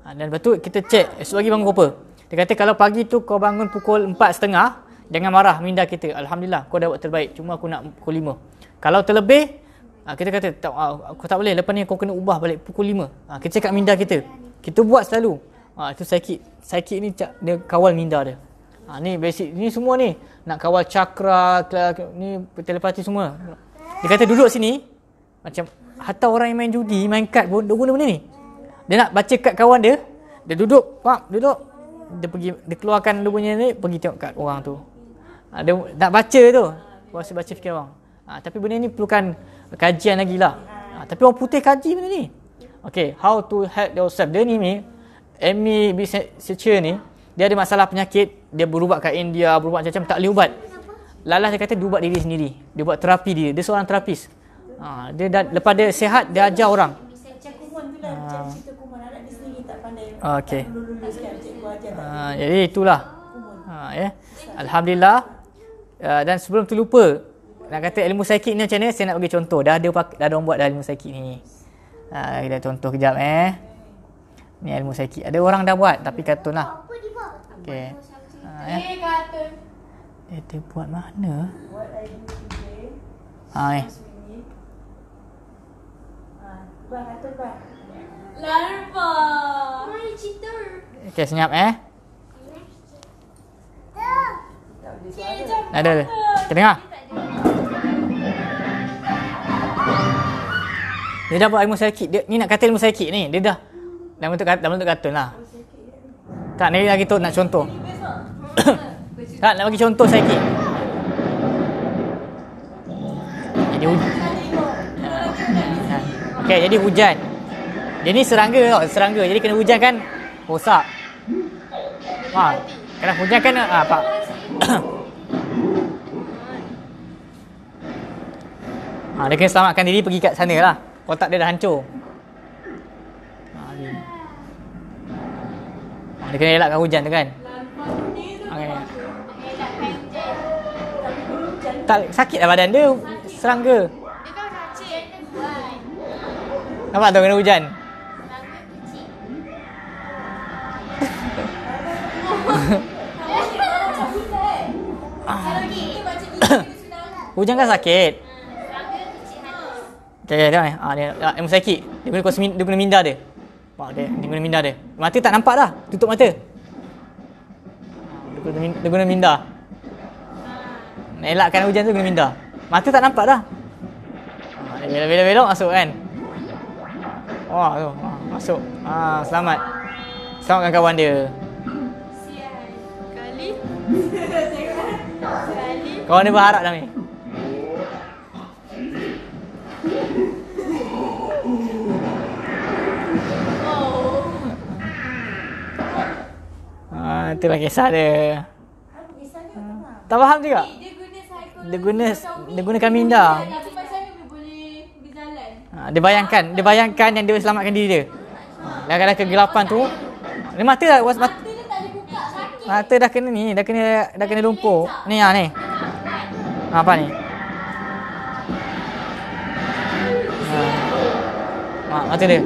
ah, dan lepas tu kita check esok pagi bangun kau apa dia kata kalau pagi tu kau bangun pukul 4.30 Jangan marah minda kita Alhamdulillah kau dah buat terbaik Cuma aku nak pukul 5 Kalau terlebih ah, Kita kata kau ah, tak boleh Lepas ni kau kena ubah balik pukul 5 ah, Kita cakap minda kita Kita buat selalu Itu psychic Psychic ni dia kawal minda dia Ha, ni basic ni semua ni nak kawal cakra ni telepati semua dia kata duduk sini macam hatta orang yang main judi main kad pun dia guna benda ni dia nak baca kad kawan dia dia duduk pak duduk dia pergi dia keluarkan dia punya ni pergi tengok kat orang tu. Ha, dia nak baca tu. Kuasa baca fikir orang. Ha, tapi benda ni perlukan kajian lagi lah. Ha, tapi orang putih kaji benda ni. Okay, how to help yourself. Dia ni ni, Amy B. Searcher ni, dia ada masalah penyakit, dia berubat kat India, berubat macam-macam, tak boleh ubat. Lalas dia kata, dia ubat diri sendiri. Dia buat terapi dia. Dia seorang terapis. Ha, dia dah, lepas dia sehat, dia ajar orang. Okay ha, jadi ah, ya, ya, itulah ha, yeah. Ya. Alhamdulillah uh, dan sebelum tu lupa nak kata ilmu psikik ni macam ni saya nak bagi contoh dah ada dah ada orang buat dah ilmu psikik ni ha, kita contoh kejap eh ni ilmu psikik ada orang dah buat tapi katun lah okay. ha, yeah. eh dia buat mana ha, eh. Lalu apa? Mari cerita Okay, senyap eh. Ada. Kita dengar. Dia dah buat ilmu sakit. Dia ni nak kata ilmu sakit ni. Dia dah. Dalam bentuk dalam dah bentuk kata lah. Tak ni lagi tu nak contoh. [COUGHS] tak nak bagi contoh sakit. Jadi hujan. Ha, ha. Okey, jadi hujan. Jadi serangga tau, serangga. Jadi kena hujan kan rosak. Ha, kena hujan kena ha, pak. [COUGHS] ha, dia kena selamatkan diri pergi kat sana lah. Kotak dia dah hancur. Ha, dia. Ha, dia kena elakkan hujan tu kan. Tak sakit lah badan dia. serang ke? tu kena hujan. Nampak tu kena hujan. Hujan [COUGHS] kan sakit. Okay, okay, okay. Ah, dia, dia, ah, dia, sakit. Dia guna, kursi, dia guna minda dia. Pak dia, dia guna minda dia. Mata tak nampak dah. Tutup mata. Dia guna, dia guna minda. Nak hujan tu guna minda. Mata tak nampak dah. Ah, dia bela, bela, masuk kan. Wah, tu. Ah, masuk. Ah, selamat. Selamatkan kawan dia. Kau ni berharap dah ni. Oh. Ah, itulah kisah dia. Tak faham juga? Dia guna psikologi. Dia guna, dia minda. Ah, dia bayangkan, dia bayangkan yang dia selamatkan diri dia. Ah, Dan kadang kegelapan tu. Dia mati lah. Mata, Mata ah, dah kena ni, dah kena dah kena lumpur. Ni ah ni. Ha, apa ni? Ha. Ah. Ha, mata dia.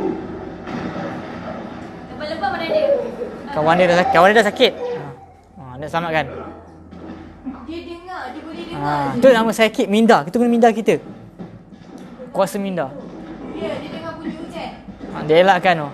Lepas-lepas mana dia? Kawan dia dah sakit. Kawan dia dah sakit. Ha. Ha, nak selamatkan. Dia dengar, dia boleh dengar. Ha. Tu nama sakit minda. Kita guna minda kita. Kuasa minda. Dia, dia dengar bunyi hujan. Ha, dia elakkan tu. Oh.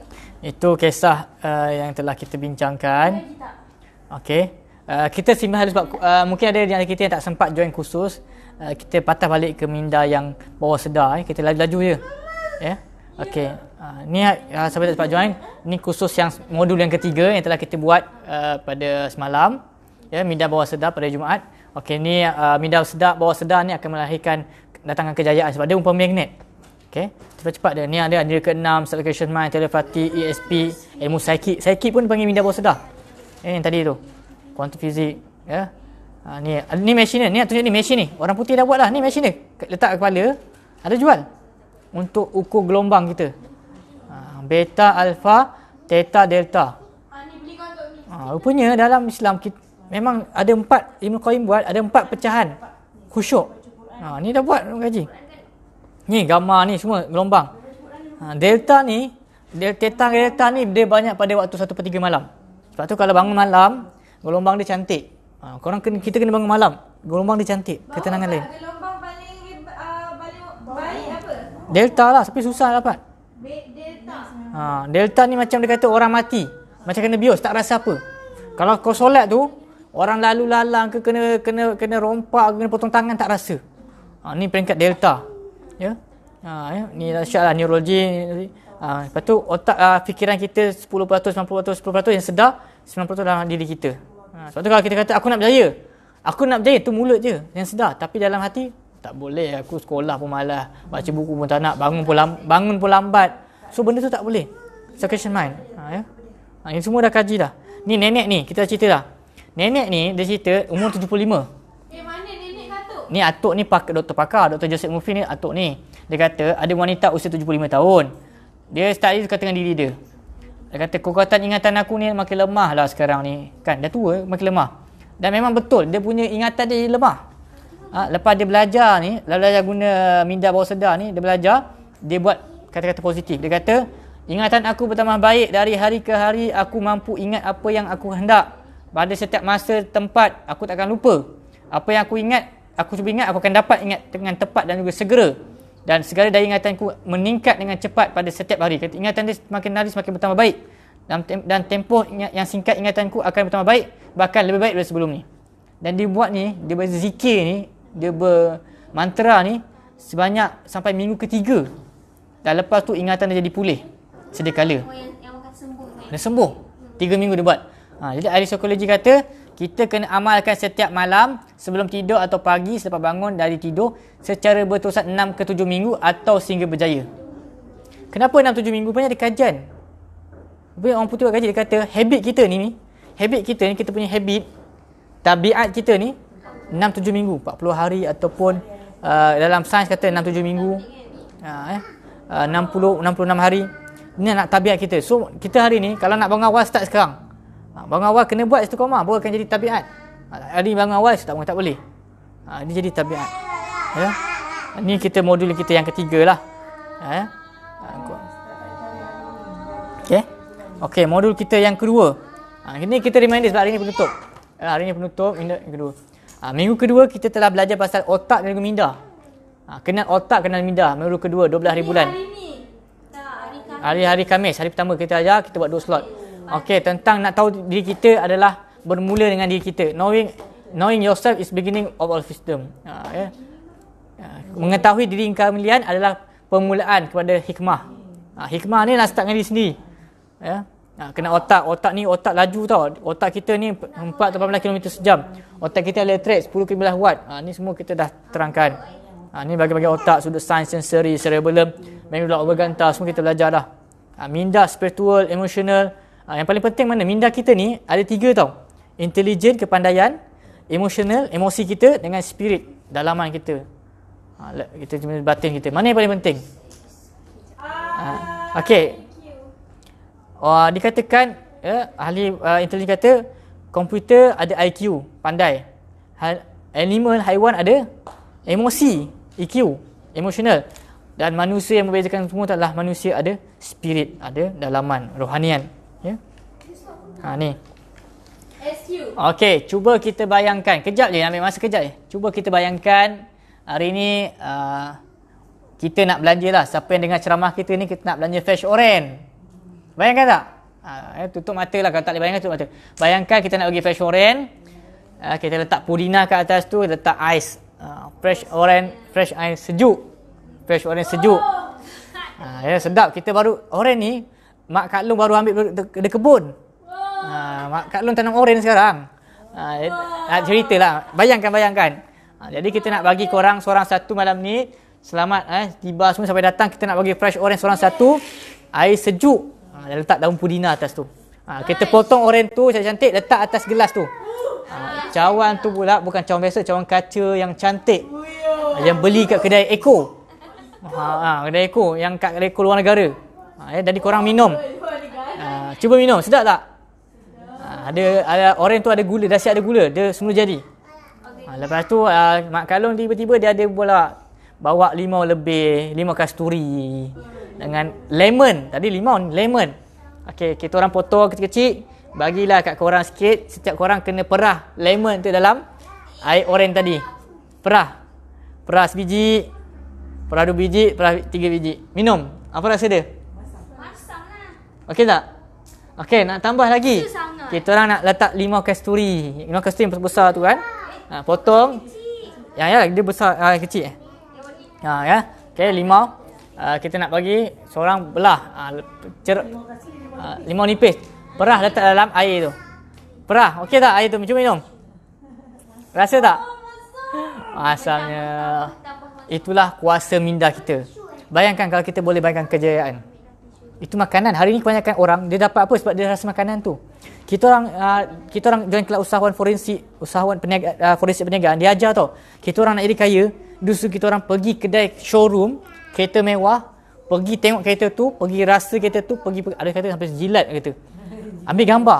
Itu kisah uh, yang telah kita bincangkan. Okey. Uh, kita simak halus sebab uh, mungkin ada yang kita yang tak sempat join kursus. Uh, kita patah balik ke minda yang bawah sedar. Eh. Kita laju-laju je. Ya. Yeah? Okey. Uh, ni uh, siapa tak sempat join. Ni kursus yang modul yang ketiga yang telah kita buat uh, pada semalam. Ya. Yeah? Minda bawah sedar pada Jumaat. Okey. Ni uh, minda sedar bawah sedar ni akan melahirkan datangan kejayaan sebab dia umpamanya magnet. Okay. Cepat-cepat dia. Ni ada dia ke-6, Subluxation Mind, telepati, ESP, Ilmu Psychic. Psychic pun panggil minda bawah sedar. Eh, yang tadi tu. Quantum fizik, Ya. Yeah. Ha, ni, ah, ni mesin ni. Ni tunjuk ni mesin ni. Orang putih dah buat lah. Ni mesin ni. Letak kepala. Ada jual. Untuk ukur gelombang kita. Ha, beta, Alpha, Theta, Delta. Ha, rupanya dalam Islam kita, memang ada empat Ibn Qayyim buat. Ada empat pecahan. Khusyuk. Ha, ni dah buat. Kaji. Kaji ni gamma ni semua gelombang. Ha, delta ni delta delta ni dia banyak pada waktu 1 per 3 malam. Sebab tu kalau bangun malam, gelombang dia cantik. Ha, korang kena, kita kena bangun malam, gelombang dia cantik, ketenangan lain. Gelombang paling uh, baik apa? Delta lah tapi susah dapat. Delta. Ha, delta ni macam dia kata orang mati. Macam kena bios, tak rasa apa. Kalau kau solat tu, orang lalu lalang ke kena kena kena rompak ke kena potong tangan tak rasa. Ha, ni peringkat Delta ya ha ya ni nasyalah neurologi ni ha, lepas tu otak uh, fikiran kita 10% 90% 10% yang sedar 90% dalam diri kita ha sebab tu kalau kita kata aku nak berjaya aku nak berjaya tu mulut je yang sedar tapi dalam hati tak boleh aku sekolah pun malas baca buku pun tak nak bangun pun lamb- bangun pun lambat so benda tu tak boleh so mind ha ya ha, ini semua dah kaji dah ni nenek ni kita cerita dah nenek ni dia cerita umur 75 ni atuk ni pakar doktor pakar doktor Joseph Murphy ni atuk ni dia kata ada wanita usia 75 tahun dia start dia dengan diri dia dia kata kekuatan ingatan aku ni makin lemah lah sekarang ni kan dah tua makin lemah dan memang betul dia punya ingatan dia lemah ha, lepas dia belajar ni lepas belajar guna minda bawah sedar ni dia belajar dia buat kata-kata positif dia kata ingatan aku bertambah baik dari hari ke hari aku mampu ingat apa yang aku hendak pada setiap masa tempat aku takkan lupa apa yang aku ingat aku cuba ingat aku akan dapat ingat dengan tepat dan juga segera dan segala daya ingatanku meningkat dengan cepat pada setiap hari kata ingatan dia semakin hari semakin bertambah baik dan dan tempoh yang singkat ingatanku akan bertambah baik bahkan lebih baik daripada sebelum ni dan dia buat ni dia berzikir ni dia bermantra ni sebanyak sampai minggu ketiga dan lepas tu ingatan dia jadi pulih sedekala yang, yang akan dia sembuh 3 minggu dia buat ha, jadi ahli psikologi kata kita kena amalkan setiap malam sebelum tidur atau pagi selepas bangun dari tidur secara berterusan 6 ke 7 minggu atau sehingga berjaya. Kenapa 6 7 minggu? Banyak dikajian? kajian. Bila orang putih buat kajian, dia kata habit kita ni, habit kita ni, kita punya habit, tabiat kita ni 6 7 minggu, 40 hari ataupun uh, dalam sains kata 6 7 minggu. Ha, eh? Uh, 60 66 hari Ini nak tabiat kita so kita hari ni kalau nak bangun awal start sekarang Ha, bangun awal kena buat satu koma baru akan jadi tabiat. Ini ha, bangun awal tak boleh tak boleh. Ha, ini jadi tabiat. Ya. ini kita modul kita yang ketiga lah. Ya? Ha, okay ya? Okey, modul kita yang kedua. Ha, ini kita reminder sebab hari ya, ini penutup. Ha, hari ini penutup minggu kedua. Ha, minggu kedua kita telah belajar pasal otak dan juga minda. Ha, kenal otak, kenal minda. Minggu kedua, 12 hari bulan. Hari hari Kamis, Hari pertama kita ajar, kita buat dua slot. Okay, tentang nak tahu diri kita adalah bermula dengan diri kita. Knowing knowing yourself is beginning of all wisdom. Ha, Yeah. Ha, mengetahui diri engkau melian adalah permulaan kepada hikmah. Ha, hikmah ni nak start dengan diri sendiri. Ya. Ha, kena otak. Otak ni otak laju tau. Otak kita ni 4 atau 18 km sejam. Otak kita elektrik 10 ke 11 watt. Ha, ni semua kita dah terangkan. Ha, ni bagi-bagi otak, sudut sains, sensory, cerebellum, memory, organ, semua kita belajar dah. Ha, minda, spiritual, emotional, Ha, yang paling penting mana minda kita ni ada tiga tau. Intelligent, kepandaian, emosional emosi kita dengan spirit, dalaman kita. Ha, kita batin kita. Mana yang paling penting? Ha, ah, okay. Oh, uh, dikatakan uh, ahli uh, intelligent kata komputer ada IQ, pandai. Ha, animal, haiwan ada emosi, EQ, emosional Dan manusia yang membezakan semua adalah manusia ada spirit, ada dalaman, rohanian. Ha ni. SU. Okey, cuba kita bayangkan. Kejap je, ambil masa kejap je. Cuba kita bayangkan hari ni uh, kita nak belanja lah. Siapa yang dengar ceramah kita ni, kita nak belanja fresh oren. Bayangkan tak? Ha, eh, tutup mata lah kalau tak boleh bayangkan, tutup mata. Bayangkan kita nak pergi fresh oren. Uh, eh, kita letak purina kat atas tu, letak ais. Uh, fresh oren, fresh ais sejuk. Fresh oren sejuk. Oh. Ha, ya, sedap. Kita baru, oren ni, Mak Kak Long baru ambil dari kebun. Ah, mak, Kak Long tanam oren sekarang. Ha, uh, ceritalah. Bayangkan, bayangkan. Uh, jadi kita nak bagi korang seorang satu malam ni. Selamat eh. Tiba semua sampai datang. Kita nak bagi fresh oren seorang satu. Air sejuk. dan letak daun pudina lah atas tu. Ha, kita potong oren tu cantik-cantik letak atas gelas tu. Ha, cawan tu pula bukan cawan biasa, cawan kaca yang cantik. Yang beli kat kedai Eko. Ha, ha, kedai Eko yang kat kedai Eko luar negara. Ha, eh, jadi korang minum. Ha, cuba minum, sedap tak? ada, ada orang tu ada gula, dah siap ada gula, dia semua jadi. Ha, lepas tu uh, Mak Kalong tiba-tiba dia ada bola bawa limau lebih, limau kasturi dengan lemon. Tadi limau, lemon. Okay, kita orang potong kecil-kecil, bagilah kat korang sikit, setiap korang kena perah lemon tu dalam air oren tadi. Perah. Perah sebiji, perah dua biji, perah tiga biji. Minum. Apa rasa dia? Masam. Masam lah. Okey tak? Okey, nak tambah lagi. Kita orang nak letak limau kasturi. Limau kasturi yang besar tu kan. Eh, ha, potong. Ya, ya, dia besar uh, kecil eh. Ha, ya. Okey, limau. Uh, ah, kita nak bagi seorang belah. Ha, cer- uh, limau nipis. Perah letak dalam air tu. Perah. Okey tak air tu? Cuba minum. Rasa tak? Oh, Asalnya. Itulah kuasa minda kita. Bayangkan kalau kita boleh bayangkan kejayaan. Itu makanan. Hari ini kebanyakan orang dia dapat apa sebab dia rasa makanan tu. Kita orang uh, kita orang join kelas usahawan forensik, usahawan peniaga, uh, forensik perniagaan dia ajar tau. Kita orang nak jadi kaya, dulu kita orang pergi kedai showroom kereta mewah, pergi tengok kereta tu, pergi rasa kereta tu, pergi ada kata sampai jilat kereta. Ambil gambar.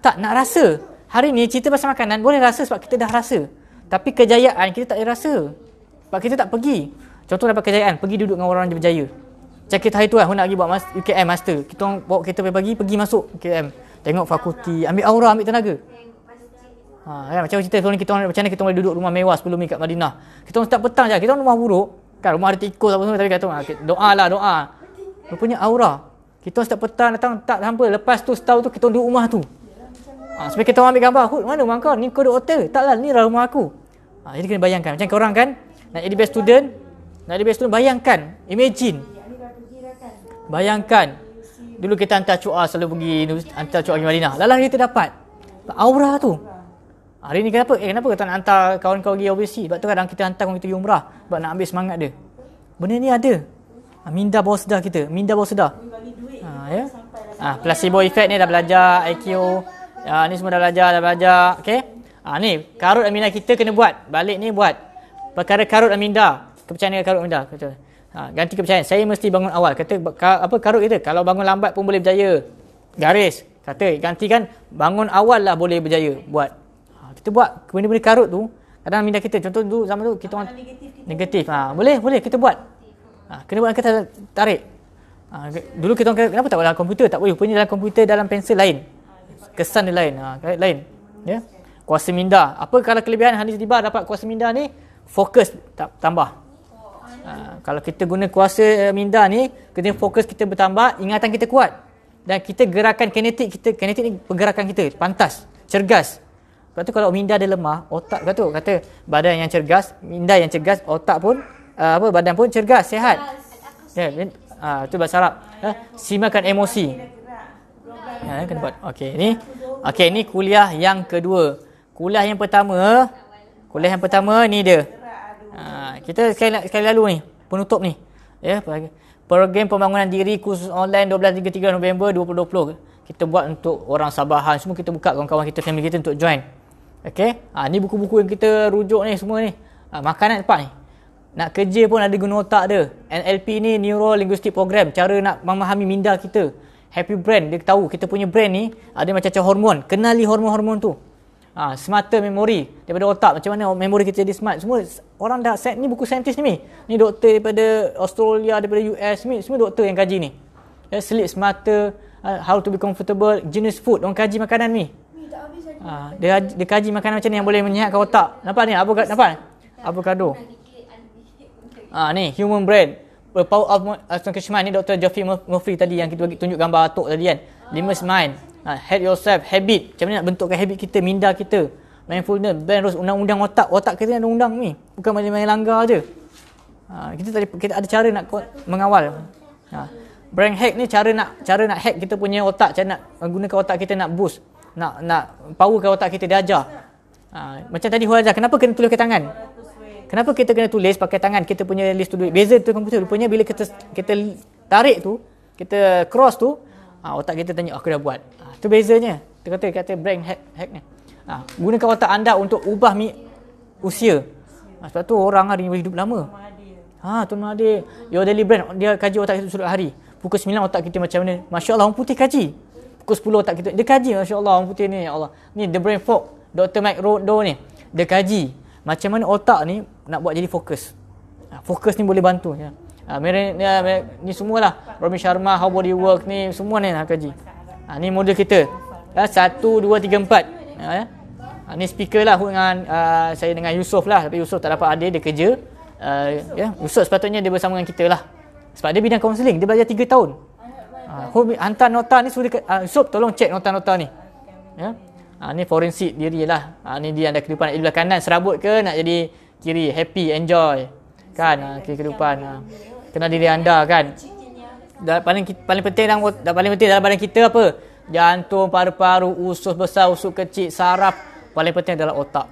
Tak nak rasa. Hari ni cerita pasal makanan boleh rasa sebab kita dah rasa. Tapi kejayaan kita tak ada rasa. Sebab kita tak pergi. Contoh dapat kejayaan, pergi duduk dengan orang yang berjaya. Cakit hari tu kan, aku nak pergi buat mas- UKM Master. Kita orang bawa kereta pergi pagi pergi masuk UKM. Tengok fakulti, ambil aura, ambil tenaga. Ha, kan? macam cerita sebelum ni kita orang macam mana kita boleh duduk rumah mewah sebelum ni kat Madinah. Kita orang start petang je, kita orang rumah buruk. Kan rumah ada tikus apa semua tapi kata ah, doa lah doa. Rupanya aura. Kita orang start petang datang tak sampai lepas tu setahun tu kita orang duduk rumah tu. Ha, sebab kita orang ambil gambar, "Hud, mana rumah kau? Ni kau duduk hotel." Taklah, ni lah rumah aku. Ha, jadi kena bayangkan macam kau orang kan nak jadi best student, nak jadi best student bayangkan, imagine Bayangkan dulu kita hantar cuah selalu pergi hantar cuah ke Madinah. Lalah kita dapat Aura tu. Hari ni kenapa? Eh kenapa kita nak hantar kawan kau pergi OBC? Sebab tu kadang kita hantar kawan kita pergi umrah. Sebab nak ambil semangat dia. Benda ni ada. Ha, minda bawah sedar kita. Minda bawah sedar. Ha, ya? Ha, placebo effect ni dah belajar. IQ. Ha, ni semua dah belajar. Dah belajar. Okay? Ha, ni. Karut aminda kita kena buat. Balik ni buat. Perkara karut aminda. Kepercayaan dengan karut aminda. Kepercayaan. Ha, ganti kepercayaan. Saya mesti bangun awal. Kata ka, apa karut kita? Kalau bangun lambat pun boleh berjaya. Garis. Kata gantikan bangun awal lah boleh berjaya buat. Ha, kita buat benda-benda karut tu. Kadang minda kita contoh dulu zaman tu kita orang negatif. Ha, boleh boleh kita buat. Ha, kena buat kata tarik. Ha, dulu kita orang kenapa tak boleh dalam komputer? Tak boleh. Punya dalam komputer dalam pensel lain. Kesan dia lain. Ha, lain. Ya. Kuasa minda. Apa kalau kelebihan Hanis Dibar dapat kuasa minda ni? Fokus tak tambah. Ha, kalau kita guna kuasa eh, minda ni, kena fokus kita bertambah, ingatan kita kuat. Dan kita gerakan kinetik kita, kinetik ni pergerakan kita, pantas, cergas. Lepas tu kalau minda dia lemah, otak kata, kata badan yang cergas, minda yang cergas, otak pun, uh, apa badan pun cergas, sihat. Ya, yeah, ha, uh, tu bahasa Arab. Uh, simakan emosi. Ya, kena buat. Okey, ni. okay, ni kuliah yang kedua. Kuliah yang pertama, kuliah yang pertama ni dia. Ha, kita sekali, sekali lalu ni, penutup ni. Ya, program pembangunan diri khusus online 12-33 November 2020. Kita buat untuk orang Sabahan. Semua kita buka kawan-kawan kita, family kita untuk join. Okay. Ha, ni buku-buku yang kita rujuk ni semua ni. Ha, makanan tempat ni. Nak kerja pun ada guna otak dia. NLP ni Neuro Linguistic Program. Cara nak memahami minda kita. Happy brand. Dia tahu kita punya brand ni ada macam-macam hormon. Kenali hormon-hormon tu ha, semata memori daripada otak macam mana memori kita jadi smart semua orang dah set ni buku saintis ni mi. ni doktor daripada Australia daripada US ni semua doktor yang kaji ni ya, sleep semata ah, how to be comfortable jenis food orang kaji makanan ni ha, ah, dia, dia kaji makanan macam ni yang boleh menyihatkan otak nampak ni apa nampak ni? avocado ha, ni human brain power of Aston Kishman ni Dr. Geoffrey Murphy tadi yang kita tunjuk gambar atuk tadi kan. Limus mind ha, help yourself habit macam mana nak bentukkan habit kita minda kita mindfulness ban rose undang-undang otak otak kita ada undang ni bukan main-main langgar je ha, kita tak kita ada cara nak mengawal ha, brain hack ni cara nak cara nak hack kita punya otak cara nak gunakan otak kita nak boost nak nak powerkan otak kita dia ajar ha, macam tadi Huazah kenapa kena tulis ke tangan Kenapa kita kena tulis pakai tangan kita punya list tu duit? Beza tu komputer. Rupanya bila kita kita tarik tu, kita cross tu, Ah otak kita tanya, oh, aku dah buat. Ha, itu bezanya. Dia kata, kata brain hack, hack ni. Ha, gunakan otak anda untuk ubah mi, usia. Ha, sebab tu orang hari ni hidup lama. Ha, Tuan Mahathir. Your daily brain, dia kaji otak kita sudut hari. Pukul 9 otak kita macam mana? Masya Allah, orang putih kaji. Pukul 10 otak kita. Dia kaji, Masya Allah, orang putih ni. Ya Allah. Ni, the brain fog. Dr. Mike Rodo ni. Dia kaji. Macam mana otak ni nak buat jadi fokus. Ha, fokus ni boleh bantu. Ya. Ha, ah, Marin, ni ah, ni semualah. Romy Sharma, How Body Work ni semua ni nak kaji. Ha, ni model kita. Ha, satu, dua, tiga, empat. Ha, ya. ha, ni speaker lah dengan uh, saya dengan Yusof lah. Tapi Yusof tak dapat ada, dia kerja. Uh, ya. Yusof sepatutnya dia bersama dengan kita lah. Sebab dia bidang counselling, dia belajar tiga tahun. Ha, hantar nota ni suruh dekat. Uh, Yusof tolong cek nota-nota ni. Ya. Ha, ni forensik diri lah. Ha, ni dia ada kehidupan. Ibelah kanan serabut ke nak jadi kiri, happy, enjoy. Kan, ha, kehidupan. Ha. Kena diri anda kan dan paling paling penting dalam dan paling penting dalam badan kita apa jantung paru-paru usus besar usus kecil saraf paling penting adalah otak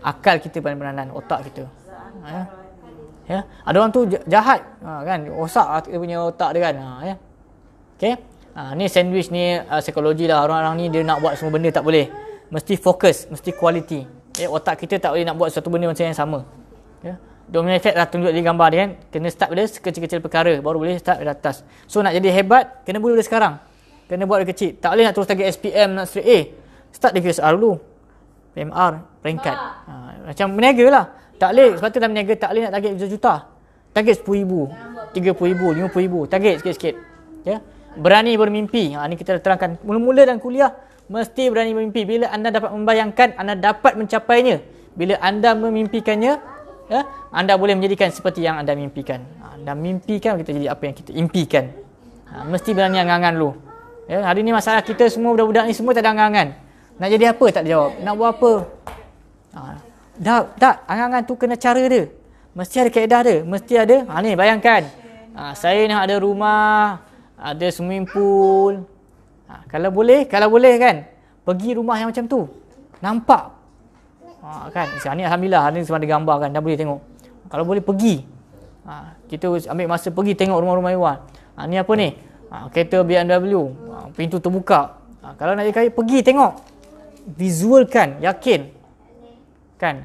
akal kita paling beranan otak kita ya ya ada orang tu jahat ha, kan rosak dia lah punya otak dia kan ha, ya okey ha, ni sandwich ni uh, psikologi lah orang-orang ni dia nak buat semua benda tak boleh mesti fokus mesti kualiti. ya, eh, otak kita tak boleh nak buat satu benda macam yang sama ya domino effect dah tunjuk di gambar ni kan kena start pada sekecil-kecil perkara baru boleh start dari atas so nak jadi hebat kena buat dari sekarang kena buat dari kecil tak boleh nak terus target SPM nak straight A eh, start dari QSR dulu PMR peringkat ha, macam berniaga lah tak boleh sebab tu dalam berniaga tak boleh nak target juta-juta target RM10,000 RM30,000 RM50,000 target sikit-sikit ya yeah? berani bermimpi ha, ni kita terangkan mula-mula dalam kuliah mesti berani bermimpi bila anda dapat membayangkan anda dapat mencapainya bila anda memimpikannya, ya, anda boleh menjadikan seperti yang anda mimpikan. Ha, anda mimpikan kita jadi apa yang kita impikan. Ha, mesti berani angan-angan dulu. Ya, hari ni masalah kita semua budak-budak ni semua tak ada angan-angan. Nak jadi apa tak jawab. Nak buat apa? Ha, tak, tak. Angan-angan tu kena cara dia. Mesti ada kaedah dia. Mesti ada. Ha, ni bayangkan. Ha, saya nak ada rumah. Ada swimming pool. Ha, kalau boleh, kalau boleh kan. Pergi rumah yang macam tu. Nampak Ha, kan? Sekarang ni Alhamdulillah, hari ni semua ada gambar kan, dah boleh tengok. Kalau boleh pergi. Ha, kita ambil masa pergi tengok rumah-rumah Iwan. Ha, ni apa ni? Ha, kereta BMW. Ha, pintu terbuka. Ha, kalau nak jadi pergi tengok. Visualkan, yakin. Kan?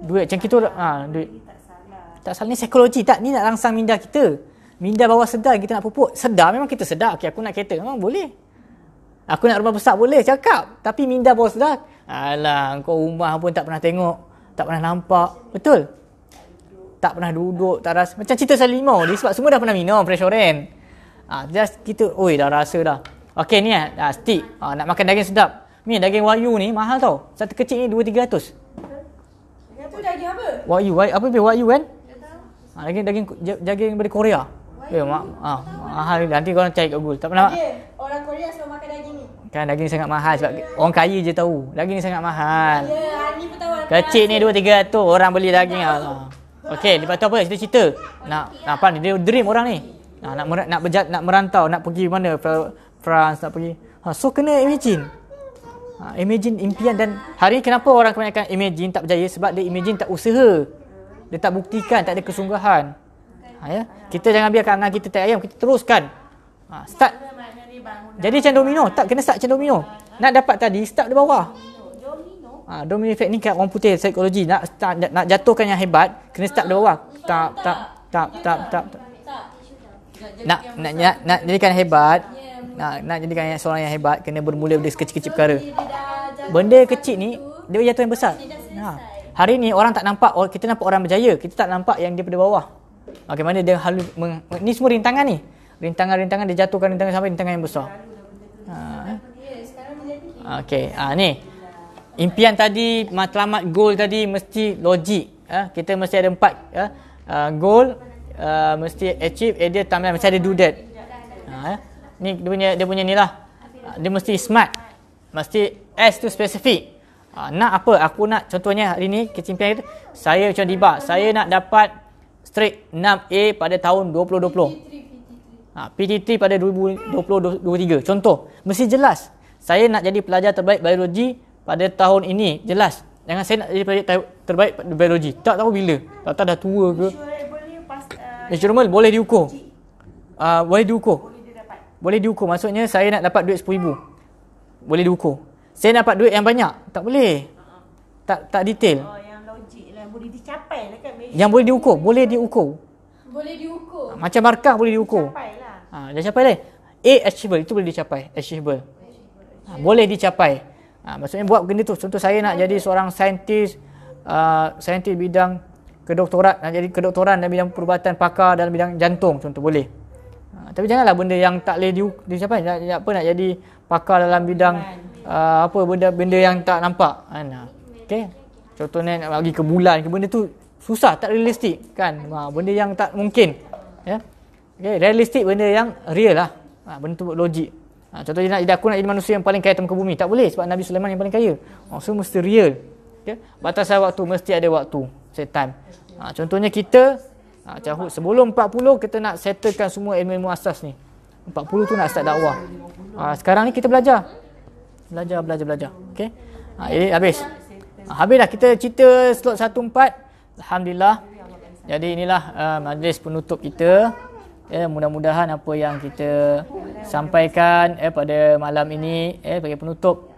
Duit macam kita. Ha, duit. Tak salah ni psikologi. Tak, ni nak langsang minda kita. Minda bawah sedar kita nak pupuk. Sedar memang kita sedar. Okay, aku nak kereta. Memang boleh. Aku nak rumah besar boleh cakap. Tapi minda bawah sedar, Alah, kau rumah pun tak pernah tengok. Tak pernah nampak. Betul? Tak pernah duduk, tak rasa. Macam cerita saya limau ni sebab semua dah pernah minum fresh oren. ha, ah, just kita, oi dah rasa dah. Okay ni eh. ah, ha, stick. Ha, nak makan daging sedap. Ni daging wayu ni mahal tau. Satu kecil ni dua 2300. Daging apa? Wayu, wayu apa dia wayu kan? Tak tahu. daging daging daging dari Korea. Eh, ma- ah, mahal nanti kau nak cari kat Google. Tak pernah. Kan daging ni sangat mahal sebab yeah. orang kaya je tahu. Daging ni sangat mahal. Ya, yeah, Hani pun tahu. Kecil ni 2 300 orang beli daging ah. Okey, lepas tu apa? Cerita cerita. Nak nak apa ni? Dia dream orang ni. Nak nak mer- nak, berjat, nak merantau, nak pergi mana? France nak pergi. Ha, so kena imagine. Ha, imagine impian dan hari ni kenapa orang kebanyakan imagine tak berjaya sebab dia imagine tak usaha. Dia tak buktikan, tak ada kesungguhan. Ha, ya? Kita jangan biarkan anak kita tak ayam, kita teruskan. Ha, start jadi macam domino. Tak kena start macam domino. Nak dapat tadi, start di bawah. Ha, domino effect ni kat orang putih, psikologi. Nak, start, nak jatuhkan yang hebat, kena start di bawah. Tak, tak, tak, tak, tak. Nak, nak, nak, nak jadikan hebat, nak, nak jadikan seorang yang hebat, kena bermula dari sekecil-kecil perkara. Benda kecil ni, dia jatuh yang besar. Ha. Hari ni orang tak nampak, kita nampak orang berjaya. Kita tak nampak yang dia pada bawah. Bagaimana okay, dia halus, ni semua rintangan ni rintangan-rintangan dia jatuhkan rintangan sampai rintangan yang besar. Ha. Okey, ha, ni. Impian tadi, matlamat goal tadi mesti logik. Ha. kita mesti ada empat ya. Ha. Uh, ha, goal uh, ha, mesti achieve, eh, dia timeline mesti ada do that. Ha. Eh. Ni dia punya dia punya nilah. Ha, dia mesti smart. Mesti S tu spesifik. Ha. nak apa? Aku nak contohnya hari ni kecimpian kita. Saya macam dibak. Saya nak dapat straight 6A pada tahun 2020 ha, PTT pada 2020-2023. Contoh, mesti jelas. Saya nak jadi pelajar terbaik biologi pada tahun ini. Jelas. Jangan saya nak jadi pelajar terbaik biologi. Tak tahu bila. Tak tahu dah tua ke. Insurable eh, boleh diukur. Uh, boleh diukur. Boleh diukur. Maksudnya saya nak dapat duit RM10,000. Boleh diukur. Saya dapat duit yang banyak. Tak boleh. Tak tak detail. Oh, lah. lah kan. Yang boleh diukur Boleh diukur Boleh diukur Macam markah boleh diukur Capai lah. Ha, dah capai lah. A achievable. Itu boleh dicapai. Achievable. Ha, boleh dicapai. Ha, maksudnya buat benda tu. Contoh saya nak jadi seorang saintis. Uh, saintis bidang kedoktoran, Nak jadi kedoktoran dalam bidang perubatan pakar dalam bidang jantung. Contoh boleh. Ha, tapi janganlah benda yang tak boleh dicapai. Nak, nak, nak jadi pakar dalam bidang uh, apa benda benda yang tak nampak. Ha, nah. Okay. Contohnya nak bagi ke bulan benda tu susah tak realistik kan ha, benda yang tak mungkin ya yeah? Okay, realistik benda yang real lah. Ha, benda tu logik. Ha, contohnya nak jadi aku nak jadi manusia yang paling kaya tengah bumi. Tak boleh sebab Nabi Sulaiman yang paling kaya. Oh, ha, so mesti real. Okay. Batas waktu mesti ada waktu. Set time. Ha, contohnya kita ha, cahut sebelum 40 kita nak settlekan semua ilmu-ilmu asas ni. 40 tu nak start dakwah. Ha, sekarang ni kita belajar. Belajar, belajar, belajar. Okay. Ha, jadi habis. Ha, habis dah kita cerita slot 1.4. Alhamdulillah. Jadi inilah uh, majlis penutup kita eh, mudah-mudahan apa yang kita sampaikan eh, pada malam ini eh, bagi penutup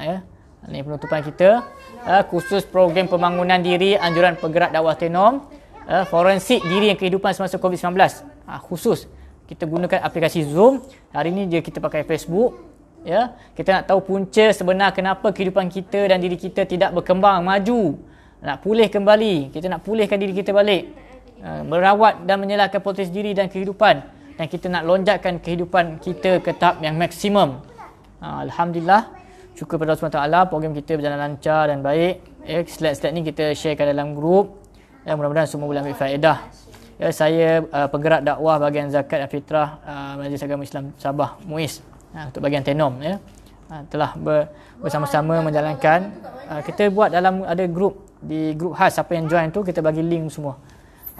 eh, ini penutupan kita eh, khusus program pembangunan diri anjuran pergerak dakwah tenom eh, forensik diri yang kehidupan semasa COVID-19 eh, khusus kita gunakan aplikasi Zoom hari ini dia kita pakai Facebook ya kita nak tahu punca sebenar kenapa kehidupan kita dan diri kita tidak berkembang maju nak pulih kembali kita nak pulihkan diri kita balik Ha, merawat dan menyalahkan potensi diri dan kehidupan dan kita nak lonjakkan kehidupan kita ke tahap yang maksimum. Ha, Alhamdulillah. Syukur pada Allah Taala program kita berjalan lancar dan baik. Eh, slide-slide ni kita sharekan dalam grup. Ya, mudah-mudahan semua boleh ambil faedah. Ya, saya uh, penggerak dakwah bahagian zakat dan fitrah uh, Majlis Agama Islam Sabah, Muiz Ha, untuk bahagian tenom. Ya. Ha, telah ber, bersama-sama menjalankan. Uh, kita buat dalam ada grup. Di grup khas siapa yang join tu kita bagi link semua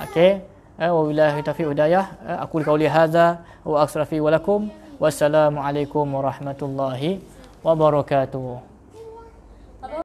okey eh wallahi taufiq hidayah eh, aku qauli hadza wa asrafi wa lakum wassalamu alaikum warahmatullahi wabarakatuh